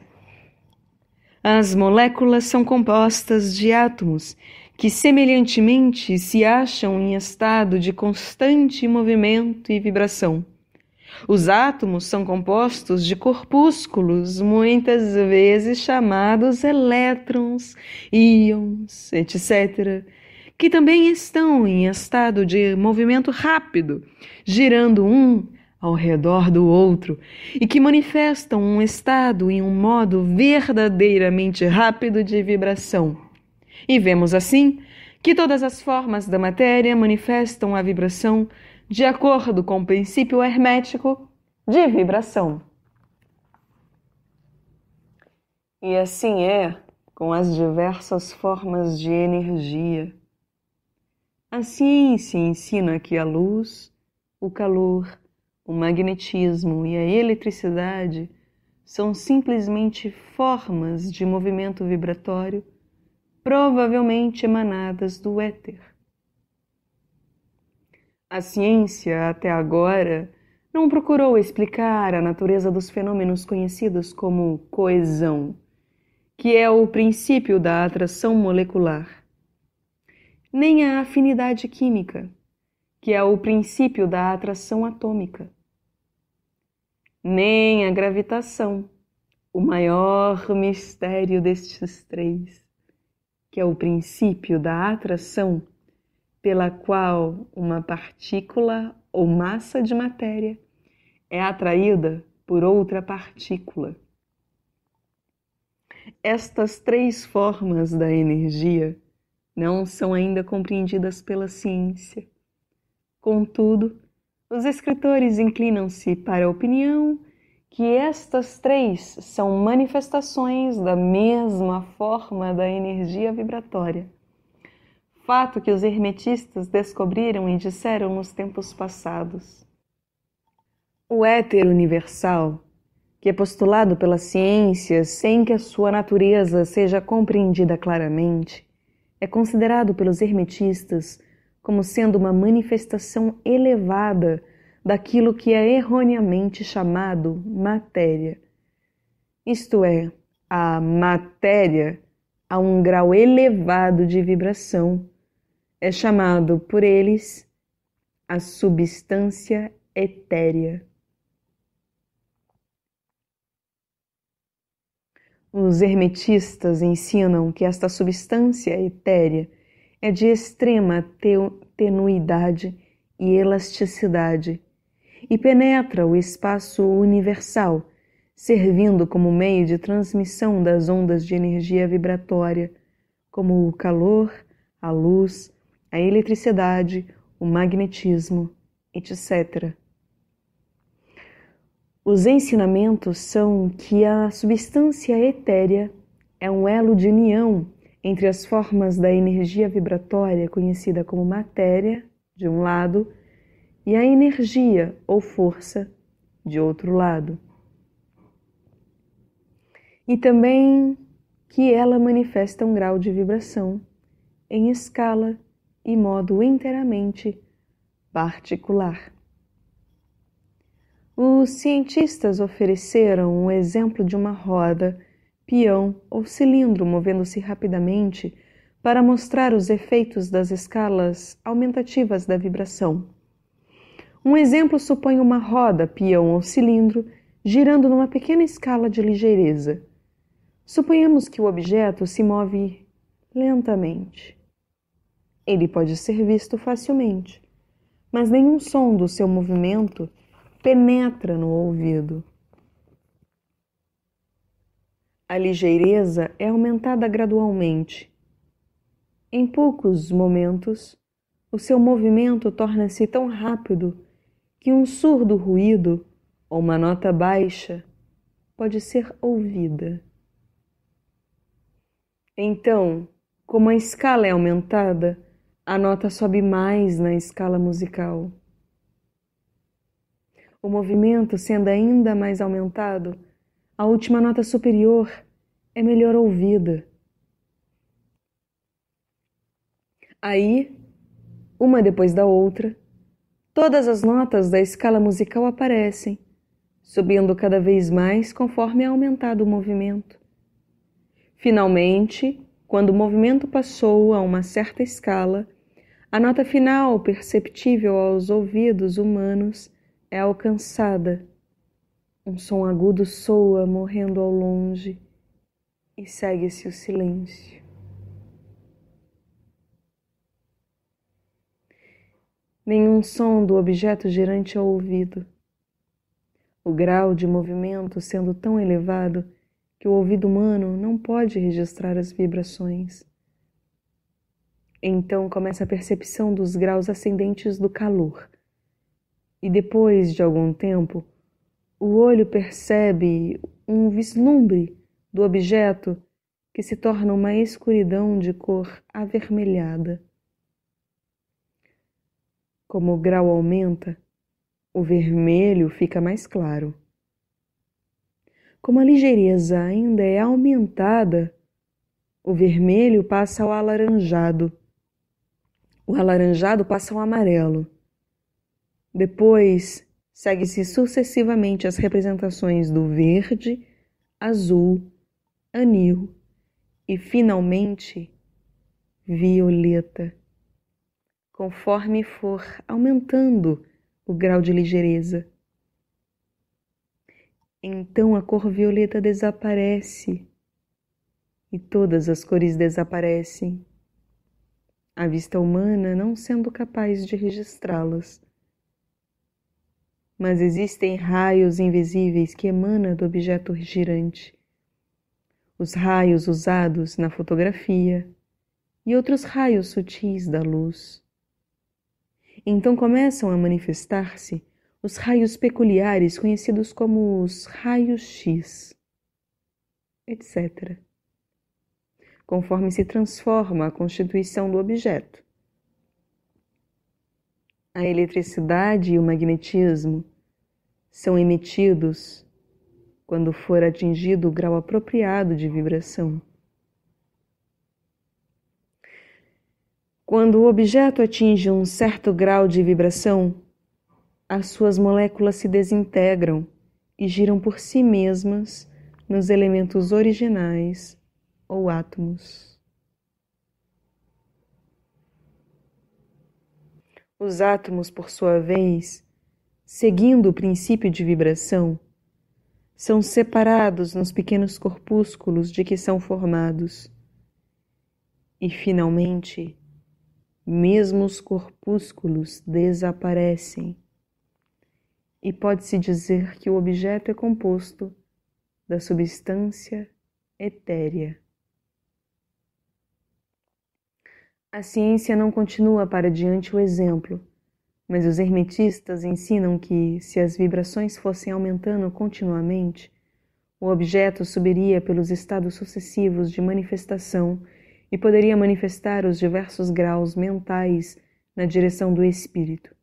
Speaker 1: As moléculas são compostas de átomos que, semelhantemente, se acham em estado de constante movimento e vibração. Os átomos são compostos de corpúsculos, muitas vezes chamados elétrons, íons, etc que também estão em estado de movimento rápido, girando um ao redor do outro e que manifestam um estado em um modo verdadeiramente rápido de vibração. E vemos assim que todas as formas da matéria manifestam a vibração de acordo com o princípio hermético de vibração. E assim é com as diversas formas de energia a assim ciência ensina que a luz, o calor, o magnetismo e a eletricidade são simplesmente formas de movimento vibratório, provavelmente emanadas do éter. A ciência, até agora, não procurou explicar a natureza dos fenômenos conhecidos como coesão, que é o princípio da atração molecular nem a afinidade química, que é o princípio da atração atômica, nem a gravitação, o maior mistério destes três, que é o princípio da atração pela qual uma partícula ou massa de matéria é atraída por outra partícula. Estas três formas da energia não são ainda compreendidas pela ciência. Contudo, os escritores inclinam-se para a opinião que estas três são manifestações da mesma forma da energia vibratória. Fato que os hermetistas descobriram e disseram nos tempos passados. O éter universal, que é postulado pela ciência sem que a sua natureza seja compreendida claramente, é considerado pelos hermetistas como sendo uma manifestação elevada daquilo que é erroneamente chamado matéria. Isto é, a matéria a um grau elevado de vibração é chamado por eles a substância etérea. Os hermetistas ensinam que esta substância etérea é de extrema tenuidade e elasticidade e penetra o espaço universal, servindo como meio de transmissão das ondas de energia vibratória, como o calor, a luz, a eletricidade, o magnetismo, etc. Os ensinamentos são que a substância etérea é um elo de união entre as formas da energia vibratória conhecida como matéria, de um lado, e a energia ou força, de outro lado. E também que ela manifesta um grau de vibração em escala e modo inteiramente particular. Os cientistas ofereceram um exemplo de uma roda, peão ou cilindro movendo-se rapidamente para mostrar os efeitos das escalas aumentativas da vibração. Um exemplo supõe uma roda, peão ou cilindro girando numa pequena escala de ligeireza. Suponhamos que o objeto se move lentamente. Ele pode ser visto facilmente, mas nenhum som do seu movimento penetra no ouvido. A ligeireza é aumentada gradualmente. Em poucos momentos, o seu movimento torna-se tão rápido que um surdo ruído ou uma nota baixa pode ser ouvida. Então, como a escala é aumentada, a nota sobe mais na escala musical o movimento sendo ainda mais aumentado, a última nota superior é melhor ouvida. Aí, uma depois da outra, todas as notas da escala musical aparecem, subindo cada vez mais conforme é aumentado o movimento. Finalmente, quando o movimento passou a uma certa escala, a nota final perceptível aos ouvidos humanos é alcançada. Um som agudo soa morrendo ao longe e segue-se o silêncio. Nenhum som do objeto girante ao ouvido. O grau de movimento sendo tão elevado que o ouvido humano não pode registrar as vibrações. Então começa a percepção dos graus ascendentes do calor e depois de algum tempo, o olho percebe um vislumbre do objeto que se torna uma escuridão de cor avermelhada. Como o grau aumenta, o vermelho fica mais claro. Como a ligeireza ainda é aumentada, o vermelho passa ao alaranjado. O alaranjado passa ao amarelo. Depois, segue-se sucessivamente as representações do verde, azul, anil e, finalmente, violeta, conforme for aumentando o grau de ligeireza. Então a cor violeta desaparece e todas as cores desaparecem, a vista humana não sendo capaz de registrá-las mas existem raios invisíveis que emanam do objeto girante. Os raios usados na fotografia e outros raios sutis da luz. Então começam a manifestar-se os raios peculiares conhecidos como os raios X, etc. Conforme se transforma a constituição do objeto. A eletricidade e o magnetismo são emitidos quando for atingido o grau apropriado de vibração. Quando o objeto atinge um certo grau de vibração, as suas moléculas se desintegram e giram por si mesmas nos elementos originais ou átomos. Os átomos, por sua vez, seguindo o princípio de vibração, são separados nos pequenos corpúsculos de que são formados. E, finalmente, mesmo os corpúsculos desaparecem. E pode-se dizer que o objeto é composto da substância etérea. A ciência não continua para diante o exemplo mas os hermetistas ensinam que, se as vibrações fossem aumentando continuamente, o objeto subiria pelos estados sucessivos de manifestação e poderia manifestar os diversos graus mentais na direção do espírito.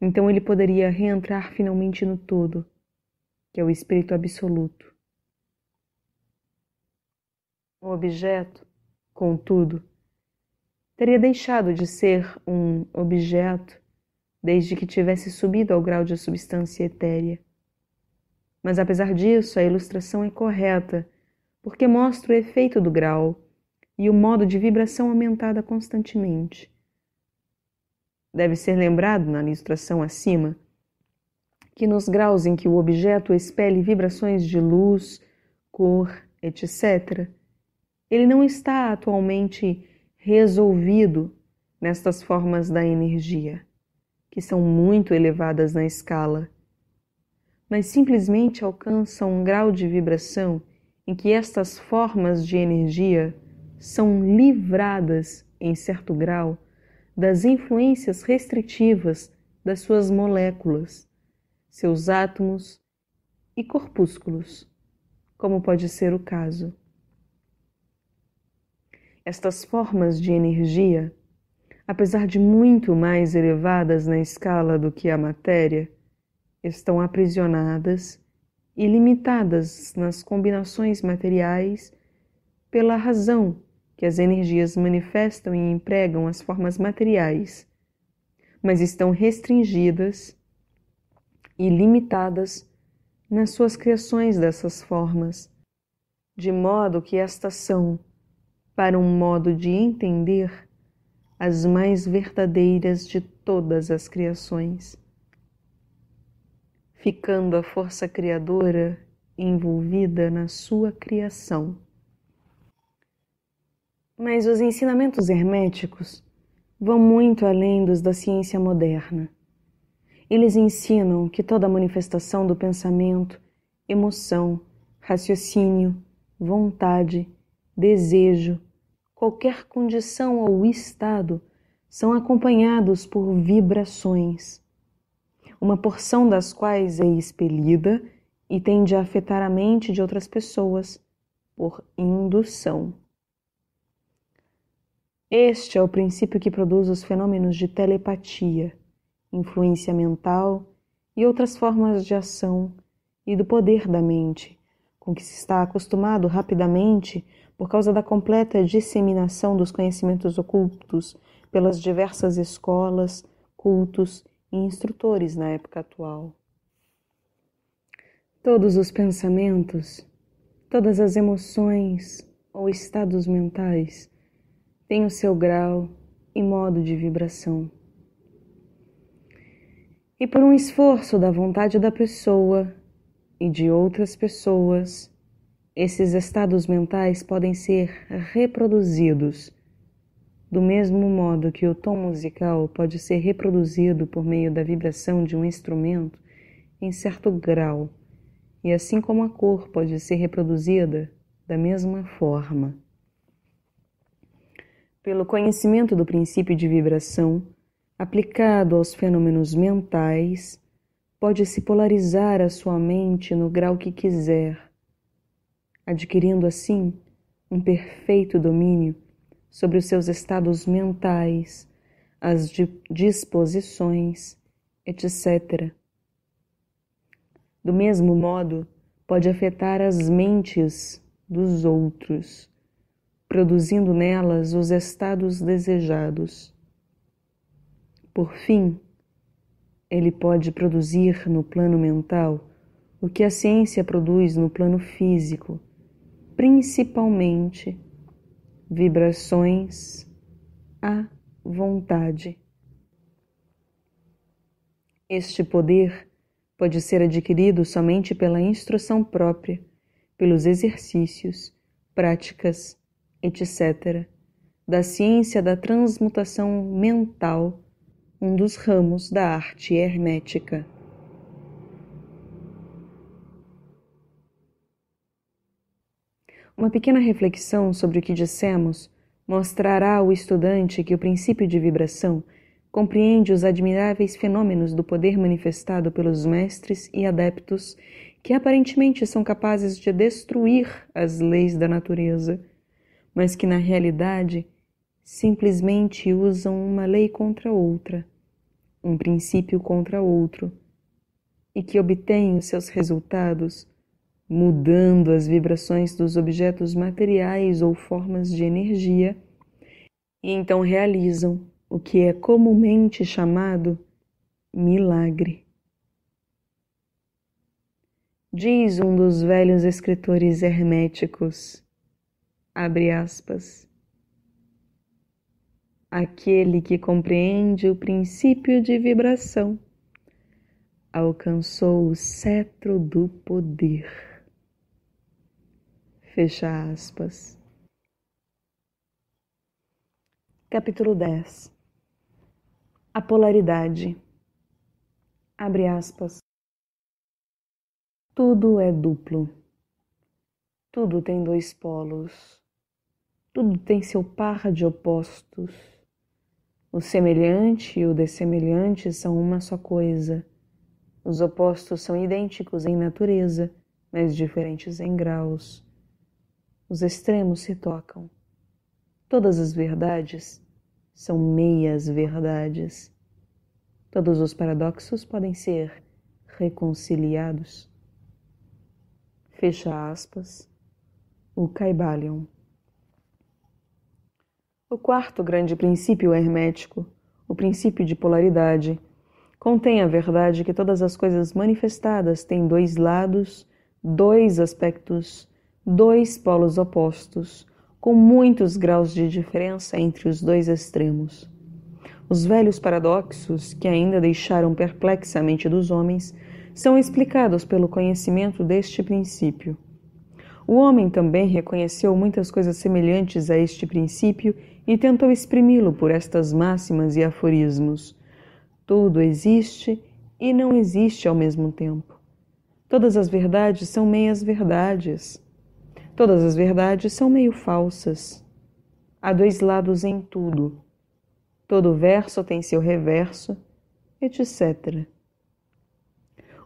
Speaker 1: Então ele poderia reentrar finalmente no todo, que é o espírito absoluto. O objeto, contudo, teria deixado de ser um objeto desde que tivesse subido ao grau de substância etérea. Mas apesar disso, a ilustração é correta, porque mostra o efeito do grau e o modo de vibração aumentada constantemente. Deve ser lembrado na ilustração acima que nos graus em que o objeto expele vibrações de luz, cor, etc., ele não está atualmente resolvido nestas formas da energia que são muito elevadas na escala, mas simplesmente alcançam um grau de vibração em que estas formas de energia são livradas, em certo grau, das influências restritivas das suas moléculas, seus átomos e corpúsculos, como pode ser o caso. Estas formas de energia apesar de muito mais elevadas na escala do que a matéria, estão aprisionadas e limitadas nas combinações materiais pela razão que as energias manifestam e empregam as formas materiais, mas estão restringidas e limitadas nas suas criações dessas formas, de modo que estas são, para um modo de entender, as mais verdadeiras de todas as criações. Ficando a força criadora envolvida na sua criação. Mas os ensinamentos herméticos vão muito além dos da ciência moderna. Eles ensinam que toda manifestação do pensamento, emoção, raciocínio, vontade, desejo, qualquer condição ou estado são acompanhados por vibrações, uma porção das quais é expelida e tende a afetar a mente de outras pessoas por indução. Este é o princípio que produz os fenômenos de telepatia, influência mental e outras formas de ação e do poder da mente, com que se está acostumado rapidamente por causa da completa disseminação dos conhecimentos ocultos pelas diversas escolas, cultos e instrutores na época atual. Todos os pensamentos, todas as emoções ou estados mentais têm o seu grau e modo de vibração. E por um esforço da vontade da pessoa e de outras pessoas, esses estados mentais podem ser reproduzidos do mesmo modo que o tom musical pode ser reproduzido por meio da vibração de um instrumento em certo grau, e assim como a cor pode ser reproduzida da mesma forma. Pelo conhecimento do princípio de vibração, aplicado aos fenômenos mentais, pode-se polarizar a sua mente no grau que quiser adquirindo assim um perfeito domínio sobre os seus estados mentais, as disposições, etc. Do mesmo modo, pode afetar as mentes dos outros, produzindo nelas os estados desejados. Por fim, ele pode produzir no plano mental o que a ciência produz no plano físico principalmente vibrações à vontade. Este poder pode ser adquirido somente pela instrução própria, pelos exercícios, práticas, etc., da ciência da transmutação mental, um dos ramos da arte hermética. Uma pequena reflexão sobre o que dissemos mostrará ao estudante que o princípio de vibração compreende os admiráveis fenômenos do poder manifestado pelos mestres e adeptos que aparentemente são capazes de destruir as leis da natureza, mas que na realidade simplesmente usam uma lei contra outra, um princípio contra outro, e que obtêm os seus resultados mudando as vibrações dos objetos materiais ou formas de energia, e então realizam o que é comumente chamado milagre. Diz um dos velhos escritores herméticos, abre aspas, aquele que compreende o princípio de vibração alcançou o cetro do poder. Fecha aspas. Capítulo 10 A polaridade. Abre aspas. Tudo é duplo. Tudo tem dois polos. Tudo tem seu par de opostos. O semelhante e o dessemelhante são uma só coisa. Os opostos são idênticos em natureza, mas diferentes em graus os extremos se tocam. Todas as verdades são meias verdades. Todos os paradoxos podem ser reconciliados. Fecha aspas. O Caibalion. O quarto grande princípio hermético, o princípio de polaridade, contém a verdade que todas as coisas manifestadas têm dois lados, dois aspectos dois polos opostos, com muitos graus de diferença entre os dois extremos. Os velhos paradoxos, que ainda deixaram perplexa a mente dos homens, são explicados pelo conhecimento deste princípio. O homem também reconheceu muitas coisas semelhantes a este princípio e tentou exprimi-lo por estas máximas e aforismos. Tudo existe e não existe ao mesmo tempo. Todas as verdades são meias verdades. Todas as verdades são meio falsas. Há dois lados em tudo. Todo verso tem seu reverso, etc.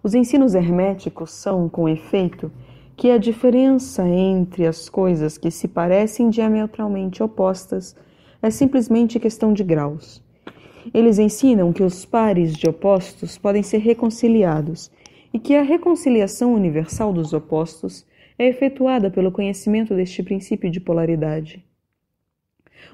Speaker 1: Os ensinos herméticos são, com efeito, que a diferença entre as coisas que se parecem diametralmente opostas é simplesmente questão de graus. Eles ensinam que os pares de opostos podem ser reconciliados e que a reconciliação universal dos opostos é efetuada pelo conhecimento deste princípio de polaridade.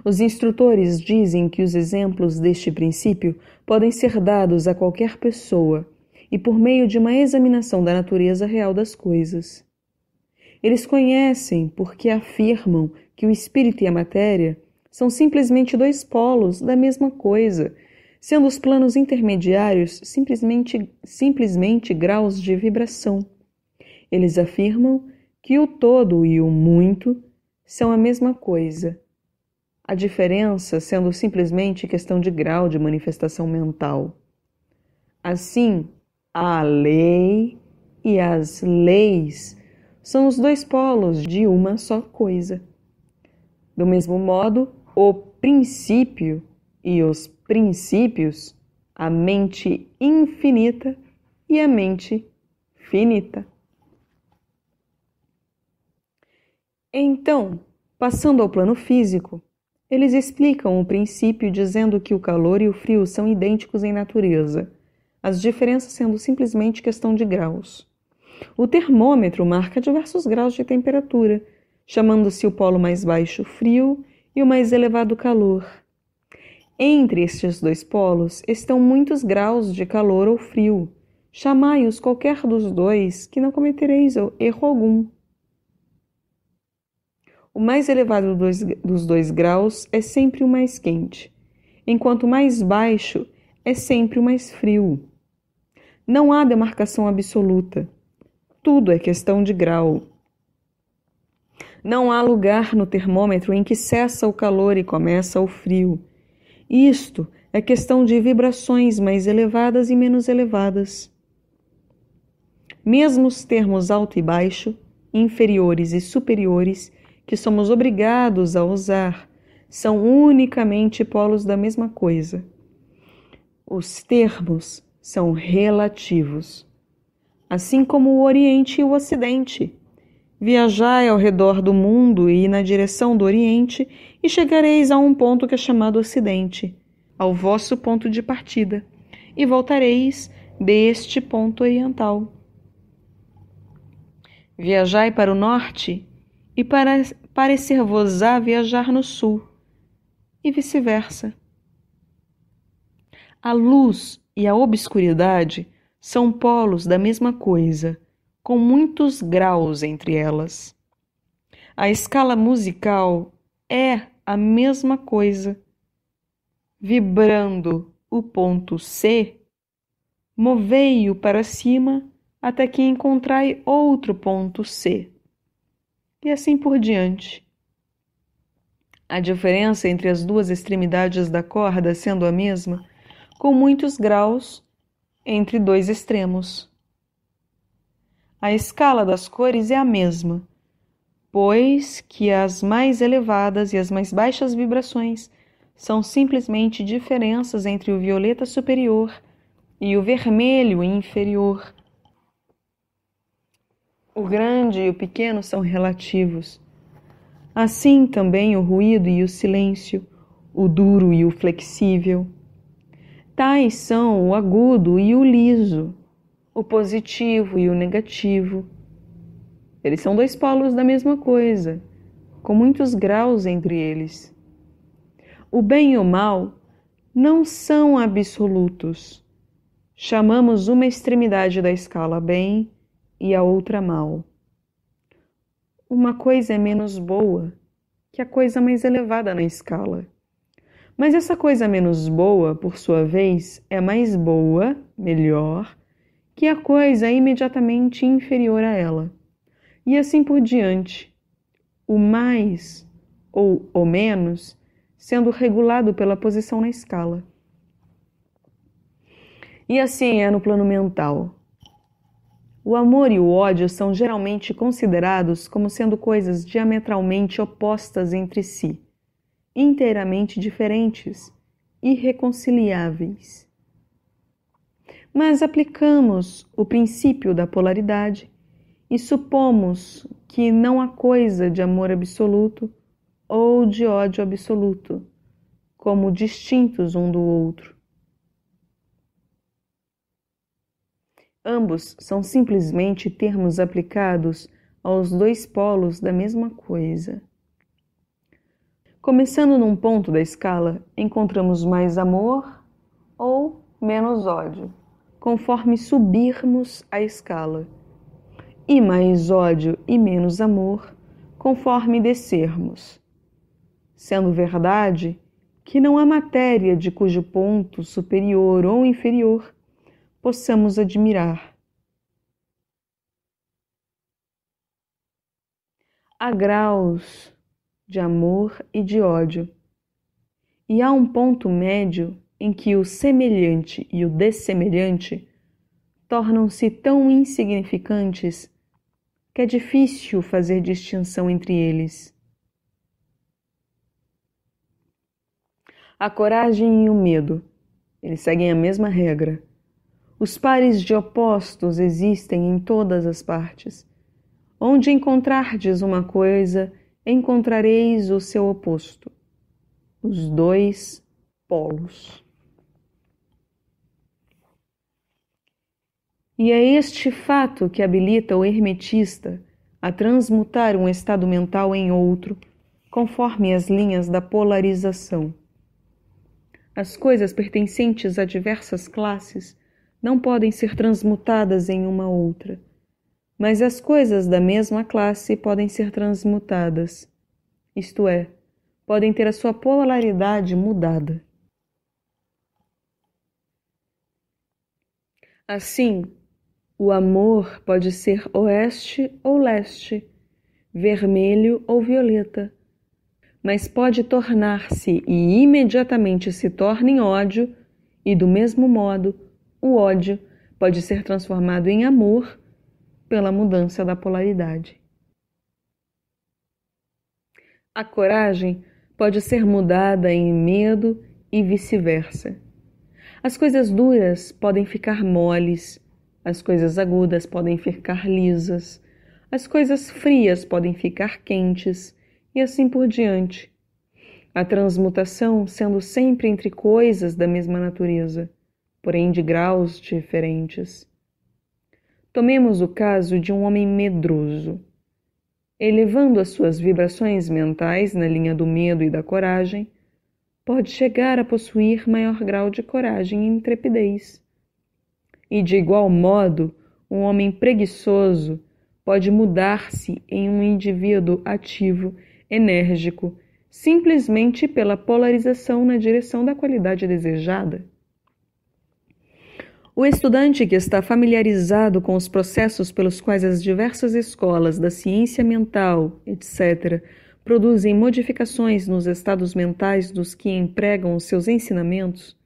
Speaker 1: Os instrutores dizem que os exemplos deste princípio podem ser dados a qualquer pessoa e por meio de uma examinação da natureza real das coisas. Eles conhecem porque afirmam que o espírito e a matéria são simplesmente dois polos da mesma coisa, sendo os planos intermediários simplesmente, simplesmente graus de vibração. Eles afirmam que o todo e o muito são a mesma coisa, a diferença sendo simplesmente questão de grau de manifestação mental. Assim, a lei e as leis são os dois polos de uma só coisa. Do mesmo modo, o princípio e os princípios, a mente infinita e a mente finita. Então, passando ao plano físico, eles explicam o princípio dizendo que o calor e o frio são idênticos em natureza, as diferenças sendo simplesmente questão de graus. O termômetro marca diversos graus de temperatura, chamando-se o polo mais baixo frio e o mais elevado calor. Entre estes dois polos estão muitos graus de calor ou frio. Chamai-os qualquer dos dois, que não cometereis erro algum. O mais elevado dos dois, dos dois graus é sempre o mais quente, enquanto o mais baixo é sempre o mais frio. Não há demarcação absoluta. Tudo é questão de grau. Não há lugar no termômetro em que cessa o calor e começa o frio. Isto é questão de vibrações mais elevadas e menos elevadas. Mesmo os termos alto e baixo, inferiores e superiores, que somos obrigados a usar são unicamente polos da mesma coisa. Os termos são relativos, assim como o Oriente e o Ocidente. Viajai ao redor do mundo e na direção do Oriente, e chegareis a um ponto que é chamado Ocidente, ao vosso ponto de partida, e voltareis deste ponto oriental. Viajai para o norte e para parecer-vos-á viajar no sul, e vice-versa. A luz e a obscuridade são polos da mesma coisa, com muitos graus entre elas. A escala musical é a mesma coisa. Vibrando o ponto C, movei-o para cima até que encontrai outro ponto C e assim por diante. A diferença entre as duas extremidades da corda sendo a mesma, com muitos graus entre dois extremos. A escala das cores é a mesma, pois que as mais elevadas e as mais baixas vibrações são simplesmente diferenças entre o violeta superior e o vermelho inferior, o grande e o pequeno são relativos. Assim também o ruído e o silêncio, o duro e o flexível. Tais são o agudo e o liso, o positivo e o negativo. Eles são dois polos da mesma coisa, com muitos graus entre eles. O bem e o mal não são absolutos. Chamamos uma extremidade da escala bem e a outra mal. Uma coisa é menos boa que a coisa mais elevada na escala. Mas essa coisa menos boa, por sua vez, é mais boa, melhor, que a coisa imediatamente inferior a ela. E assim por diante. O mais ou o menos sendo regulado pela posição na escala. E assim é no plano mental. O amor e o ódio são geralmente considerados como sendo coisas diametralmente opostas entre si, inteiramente diferentes, irreconciliáveis. Mas aplicamos o princípio da polaridade e supomos que não há coisa de amor absoluto ou de ódio absoluto, como distintos um do outro Ambos são simplesmente termos aplicados aos dois polos da mesma coisa. Começando num ponto da escala, encontramos mais amor ou menos ódio, conforme subirmos a escala, e mais ódio e menos amor conforme descermos. Sendo verdade que não há matéria de cujo ponto superior ou inferior possamos admirar. Há graus de amor e de ódio, e há um ponto médio em que o semelhante e o dessemelhante tornam-se tão insignificantes que é difícil fazer distinção entre eles. A coragem e o medo, eles seguem a mesma regra. Os pares de opostos existem em todas as partes. Onde encontrardes uma coisa, encontrareis o seu oposto. Os dois polos. E é este fato que habilita o hermetista a transmutar um estado mental em outro, conforme as linhas da polarização. As coisas pertencentes a diversas classes não podem ser transmutadas em uma outra, mas as coisas da mesma classe podem ser transmutadas, isto é, podem ter a sua polaridade mudada. Assim, o amor pode ser oeste ou leste, vermelho ou violeta, mas pode tornar-se e imediatamente se torna em ódio, e do mesmo modo, o ódio pode ser transformado em amor pela mudança da polaridade. A coragem pode ser mudada em medo e vice-versa. As coisas duras podem ficar moles, as coisas agudas podem ficar lisas, as coisas frias podem ficar quentes e assim por diante. A transmutação sendo sempre entre coisas da mesma natureza porém de graus diferentes. Tomemos o caso de um homem medroso. Elevando as suas vibrações mentais na linha do medo e da coragem, pode chegar a possuir maior grau de coragem e intrepidez. E de igual modo, um homem preguiçoso pode mudar-se em um indivíduo ativo, enérgico, simplesmente pela polarização na direção da qualidade desejada. O estudante que está familiarizado com os processos pelos quais as diversas escolas da ciência mental, etc., produzem modificações nos estados mentais dos que empregam os seus ensinamentos,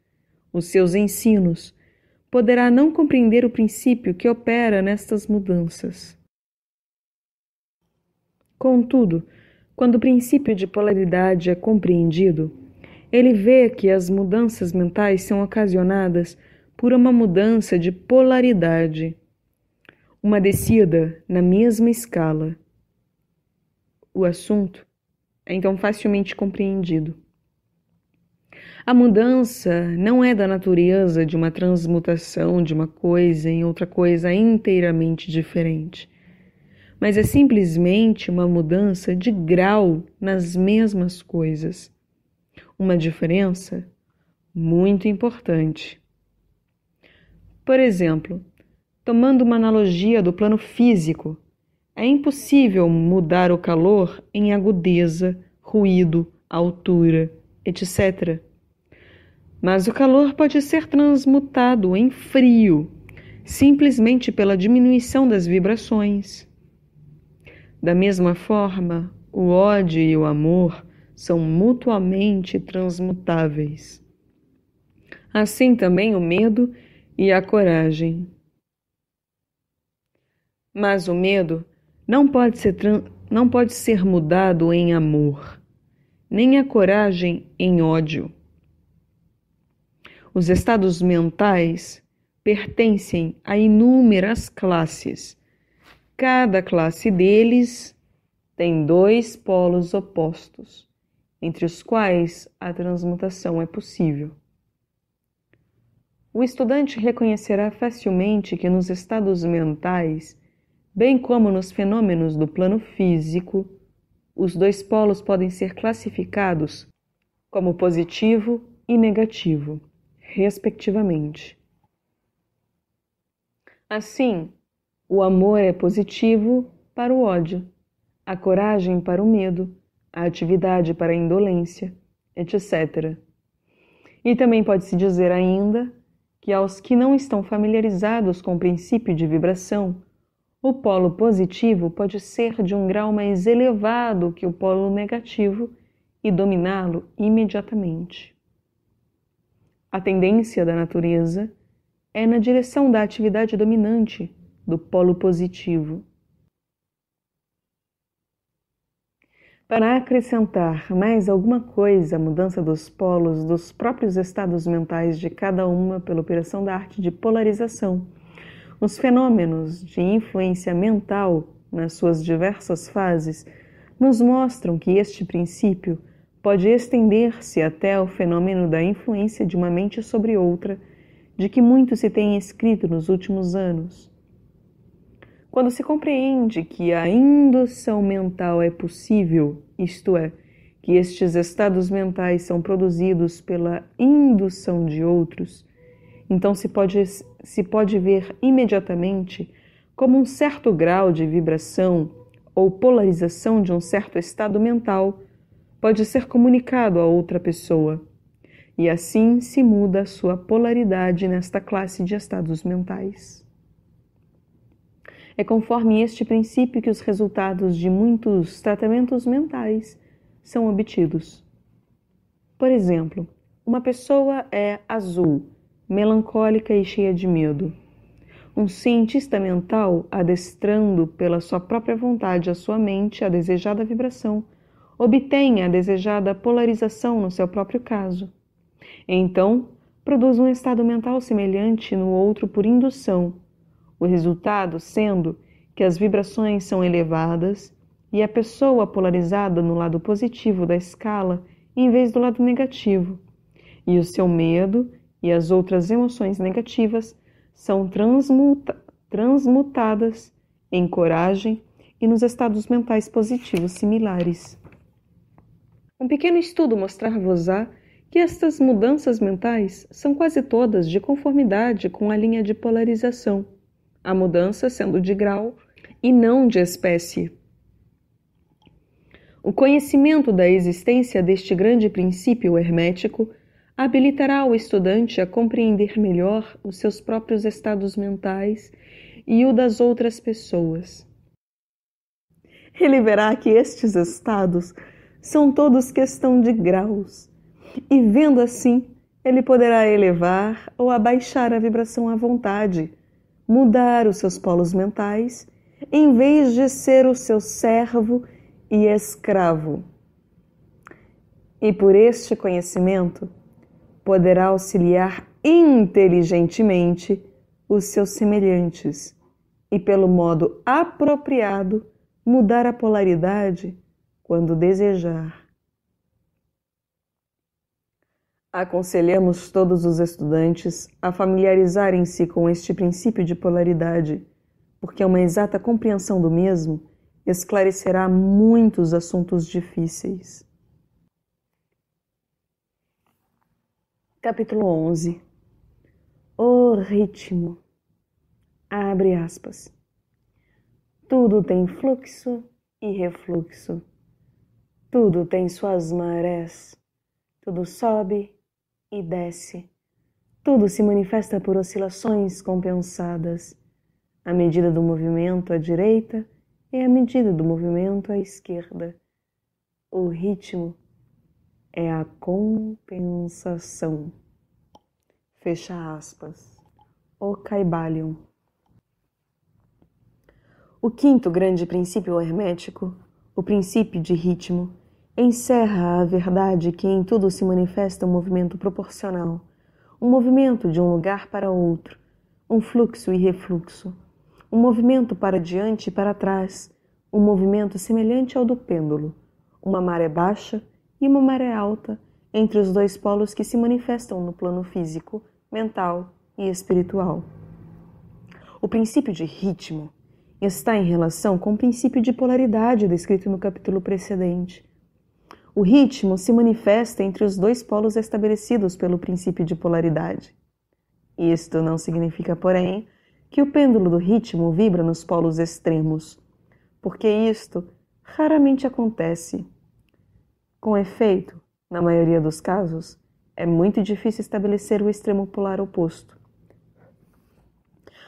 Speaker 1: os seus ensinos, poderá não compreender o princípio que opera nestas mudanças. Contudo, quando o princípio de polaridade é compreendido, ele vê que as mudanças mentais são ocasionadas por uma mudança de polaridade, uma descida na mesma escala. O assunto é então facilmente compreendido. A mudança não é da natureza de uma transmutação de uma coisa em outra coisa inteiramente diferente, mas é simplesmente uma mudança de grau nas mesmas coisas. Uma diferença muito importante. Por exemplo, tomando uma analogia do plano físico, é impossível mudar o calor em agudeza, ruído, altura, etc. Mas o calor pode ser transmutado em frio, simplesmente pela diminuição das vibrações. Da mesma forma, o ódio e o amor são mutuamente transmutáveis. Assim também o medo e a coragem. Mas o medo não pode ser, não pode ser mudado em amor, nem a coragem em ódio. Os estados mentais pertencem a inúmeras classes. Cada classe deles tem dois polos opostos, entre os quais a transmutação é possível o estudante reconhecerá facilmente que nos estados mentais, bem como nos fenômenos do plano físico, os dois polos podem ser classificados como positivo e negativo, respectivamente. Assim, o amor é positivo para o ódio, a coragem para o medo, a atividade para a indolência, etc. E também pode-se dizer ainda que aos que não estão familiarizados com o princípio de vibração, o polo positivo pode ser de um grau mais elevado que o polo negativo e dominá-lo imediatamente. A tendência da natureza é na direção da atividade dominante do polo positivo Para acrescentar mais alguma coisa à mudança dos polos dos próprios estados mentais de cada uma pela operação da arte de polarização, os fenômenos de influência mental nas suas diversas fases nos mostram que este princípio pode estender-se até o fenômeno da influência de uma mente sobre outra, de que muito se tem escrito nos últimos anos quando se compreende que a indução mental é possível, isto é, que estes estados mentais são produzidos pela indução de outros, então se pode, se pode ver imediatamente como um certo grau de vibração ou polarização de um certo estado mental pode ser comunicado a outra pessoa, e assim se muda a sua polaridade nesta classe de estados mentais. É conforme este princípio que os resultados de muitos tratamentos mentais são obtidos. Por exemplo, uma pessoa é azul, melancólica e cheia de medo. Um cientista mental, adestrando pela sua própria vontade a sua mente a desejada vibração, obtém a desejada polarização no seu próprio caso. Então, produz um estado mental semelhante no outro por indução, o resultado sendo que as vibrações são elevadas e a pessoa polarizada no lado positivo da escala em vez do lado negativo, e o seu medo e as outras emoções negativas são transmuta transmutadas em coragem e nos estados mentais positivos similares. Um pequeno estudo mostrar-vos-á que estas mudanças mentais são quase todas de conformidade com a linha de polarização a mudança sendo de grau e não de espécie. O conhecimento da existência deste grande princípio hermético habilitará o estudante a compreender melhor os seus próprios estados mentais e o das outras pessoas. Ele verá que estes estados são todos questão de graus, e vendo assim, ele poderá elevar ou abaixar a vibração à vontade mudar os seus polos mentais, em vez de ser o seu servo e escravo. E por este conhecimento, poderá auxiliar inteligentemente os seus semelhantes e, pelo modo apropriado, mudar a polaridade quando desejar Aconselhamos todos os estudantes a familiarizarem-se com este princípio de polaridade, porque uma exata compreensão do mesmo esclarecerá muitos assuntos difíceis. Capítulo 11 O ritmo. Abre aspas. Tudo tem fluxo e refluxo. Tudo tem suas marés. Tudo sobe e desce. Tudo se manifesta por oscilações compensadas. A medida do movimento à direita e a medida do movimento à esquerda. O ritmo é a compensação. Fecha aspas. O Caibalion. O quinto grande princípio hermético, o princípio de ritmo, encerra a verdade que em tudo se manifesta um movimento proporcional, um movimento de um lugar para outro, um fluxo e refluxo, um movimento para diante e para trás, um movimento semelhante ao do pêndulo, uma maré baixa e uma maré alta entre os dois polos que se manifestam no plano físico, mental e espiritual. O princípio de ritmo está em relação com o princípio de polaridade descrito no capítulo precedente o ritmo se manifesta entre os dois polos estabelecidos pelo princípio de polaridade. Isto não significa, porém, que o pêndulo do ritmo vibra nos polos extremos, porque isto raramente acontece. Com efeito, na maioria dos casos, é muito difícil estabelecer o extremo polar oposto.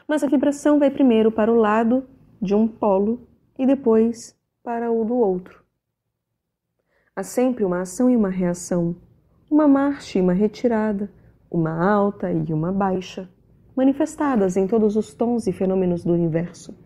Speaker 1: Mas a vibração vai primeiro para o lado de um polo e depois para o do outro. Há sempre uma ação e uma reação, uma marcha e uma retirada, uma alta e uma baixa, manifestadas em todos os tons e fenômenos do universo.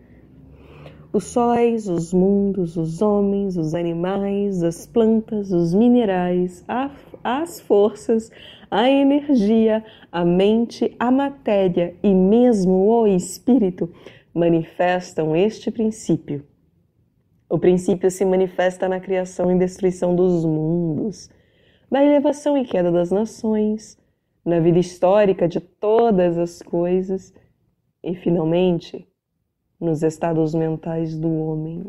Speaker 1: Os sóis, os mundos, os homens, os animais, as plantas, os minerais, a, as forças, a energia, a mente, a matéria e mesmo o espírito manifestam este princípio o princípio se manifesta na criação e destruição dos mundos, na elevação e queda das nações, na vida histórica de todas as coisas e, finalmente, nos estados mentais do homem.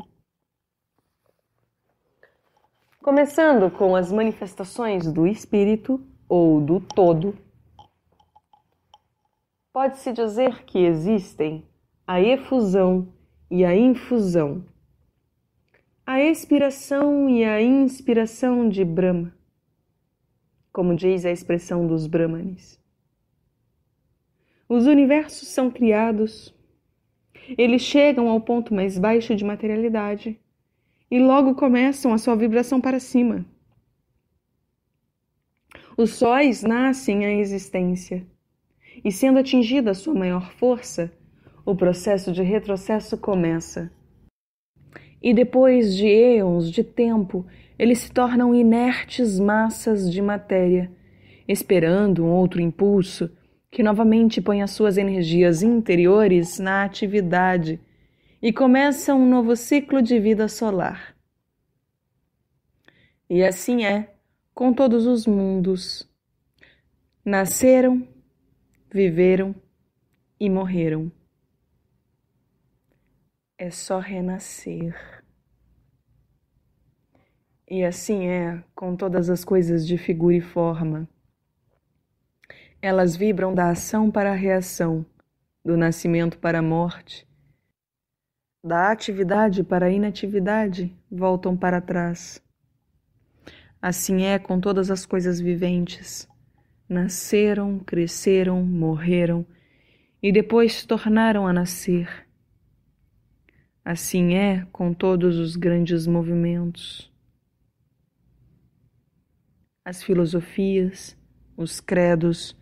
Speaker 1: Começando com as manifestações do espírito ou do todo, pode-se dizer que existem a efusão e a infusão a expiração e a inspiração de Brahma, como diz a expressão dos Brahmanes. Os universos são criados, eles chegam ao ponto mais baixo de materialidade e logo começam a sua vibração para cima. Os sóis nascem à existência e, sendo atingida a sua maior força, o processo de retrocesso começa e depois de eons de tempo, eles se tornam inertes massas de matéria, esperando um outro impulso que novamente põe as suas energias interiores na atividade e começa um novo ciclo de vida solar. E assim é com todos os mundos. Nasceram, viveram e morreram. É só renascer. E assim é com todas as coisas de figura e forma. Elas vibram da ação para a reação, do nascimento para a morte, da atividade para a inatividade, voltam para trás. Assim é com todas as coisas viventes. Nasceram, cresceram, morreram e depois tornaram a nascer. Assim é com todos os grandes movimentos as filosofias, os credos,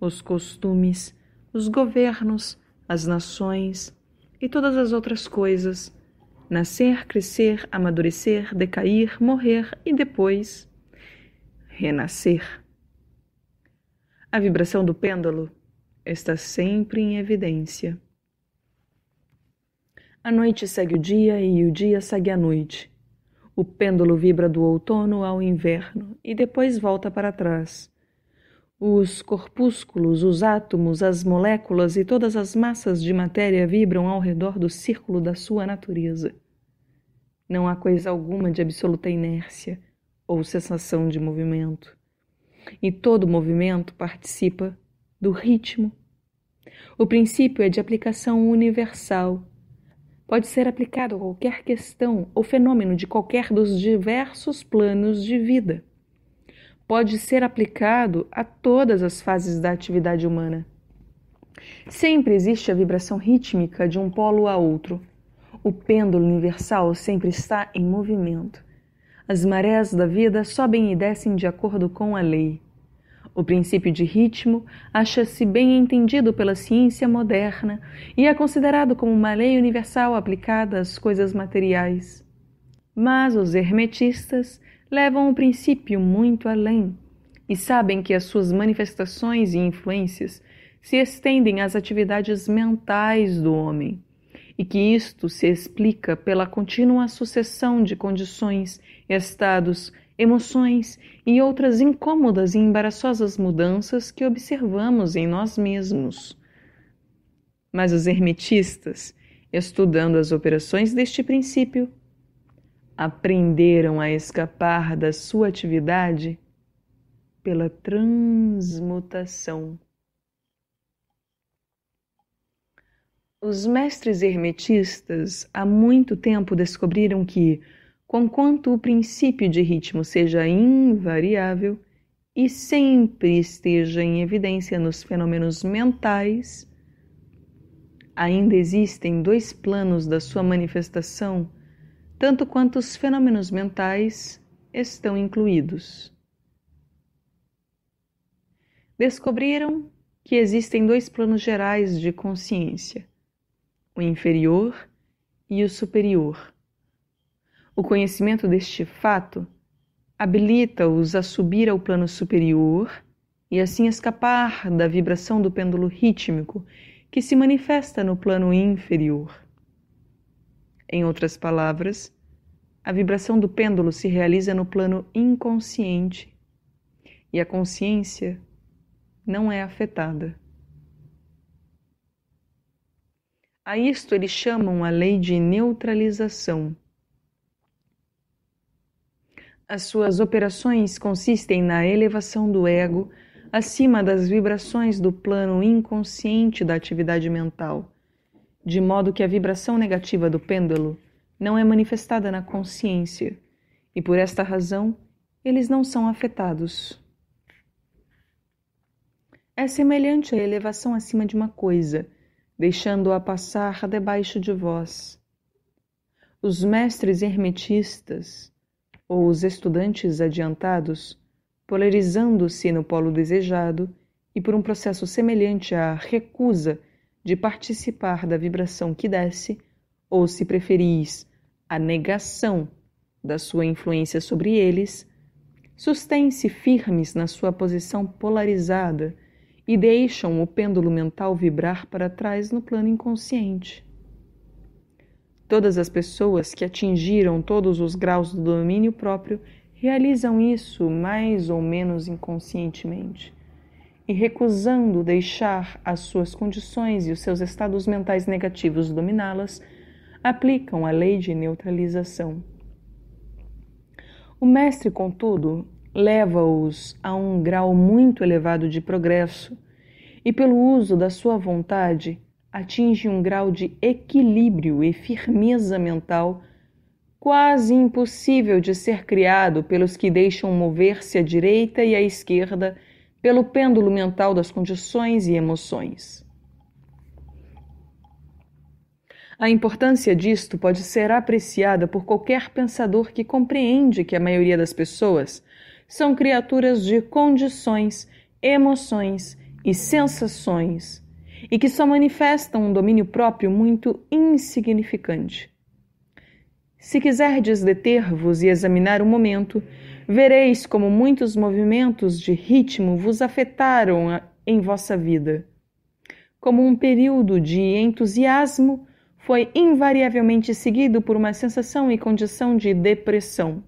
Speaker 1: os costumes, os governos, as nações e todas as outras coisas, nascer, crescer, amadurecer, decair, morrer e depois renascer. A vibração do pêndulo está sempre em evidência. A noite segue o dia e o dia segue a noite. O pêndulo vibra do outono ao inverno e depois volta para trás. Os corpúsculos, os átomos, as moléculas e todas as massas de matéria vibram ao redor do círculo da sua natureza. Não há coisa alguma de absoluta inércia ou sensação de movimento. E todo movimento participa do ritmo. O princípio é de aplicação universal pode ser aplicado a qualquer questão ou fenômeno de qualquer dos diversos planos de vida. Pode ser aplicado a todas as fases da atividade humana. Sempre existe a vibração rítmica de um polo a outro. O pêndulo universal sempre está em movimento. As marés da vida sobem e descem de acordo com a lei. O princípio de ritmo acha-se bem entendido pela ciência moderna e é considerado como uma lei universal aplicada às coisas materiais. Mas os hermetistas levam o princípio muito além e sabem que as suas manifestações e influências se estendem às atividades mentais do homem e que isto se explica pela contínua sucessão de condições, estados, emoções e outras incômodas e embaraçosas mudanças que observamos em nós mesmos. Mas os hermetistas, estudando as operações deste princípio, aprenderam a escapar da sua atividade pela transmutação. Os mestres hermetistas há muito tempo descobriram que conquanto o princípio de ritmo seja invariável e sempre esteja em evidência nos fenômenos mentais, ainda existem dois planos da sua manifestação, tanto quanto os fenômenos mentais estão incluídos. Descobriram que existem dois planos gerais de consciência, o inferior e o superior o conhecimento deste fato habilita-os a subir ao plano superior e assim escapar da vibração do pêndulo rítmico que se manifesta no plano inferior. Em outras palavras, a vibração do pêndulo se realiza no plano inconsciente e a consciência não é afetada. A isto eles chamam a lei de neutralização. As suas operações consistem na elevação do ego acima das vibrações do plano inconsciente da atividade mental, de modo que a vibração negativa do pêndulo não é manifestada na consciência, e por esta razão eles não são afetados. É semelhante à elevação acima de uma coisa, deixando-a passar debaixo de vós. Os mestres hermetistas ou os estudantes adiantados, polarizando-se no polo desejado e por um processo semelhante à recusa de participar da vibração que desce, ou se preferis, a negação da sua influência sobre eles, sustêm-se firmes na sua posição polarizada e deixam o pêndulo mental vibrar para trás no plano inconsciente. Todas as pessoas que atingiram todos os graus do domínio próprio realizam isso mais ou menos inconscientemente. E recusando deixar as suas condições e os seus estados mentais negativos dominá-las, aplicam a lei de neutralização. O mestre, contudo, leva-os a um grau muito elevado de progresso e, pelo uso da sua vontade, atinge um grau de equilíbrio e firmeza mental quase impossível de ser criado pelos que deixam mover-se à direita e à esquerda pelo pêndulo mental das condições e emoções. A importância disto pode ser apreciada por qualquer pensador que compreende que a maioria das pessoas são criaturas de condições, emoções e sensações e que só manifestam um domínio próprio muito insignificante. Se quiserdes deter-vos e examinar o momento, vereis como muitos movimentos de ritmo vos afetaram em vossa vida. Como um período de entusiasmo foi invariavelmente seguido por uma sensação e condição de depressão.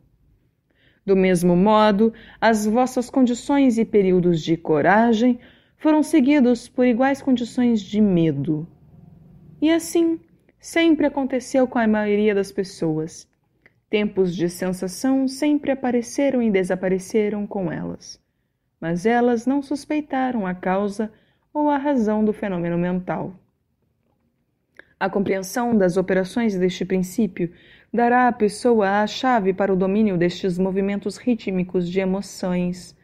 Speaker 1: Do mesmo modo, as vossas condições e períodos de coragem foram seguidos por iguais condições de medo. E assim sempre aconteceu com a maioria das pessoas. Tempos de sensação sempre apareceram e desapareceram com elas, mas elas não suspeitaram a causa ou a razão do fenômeno mental. A compreensão das operações deste princípio dará à pessoa a chave para o domínio destes movimentos rítmicos de emoções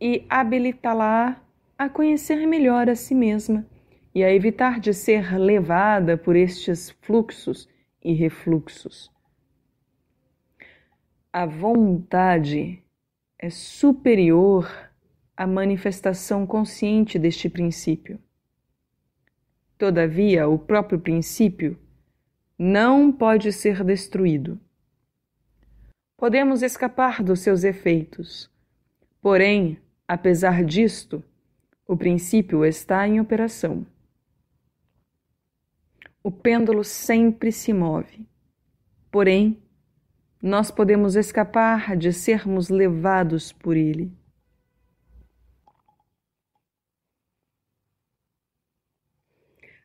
Speaker 1: e habilitá-la a conhecer melhor a si mesma e a evitar de ser levada por estes fluxos e refluxos. A vontade é superior à manifestação consciente deste princípio. Todavia, o próprio princípio não pode ser destruído. Podemos escapar dos seus efeitos. Porém, apesar disto, o princípio está em operação. O pêndulo sempre se move. Porém, nós podemos escapar de sermos levados por ele.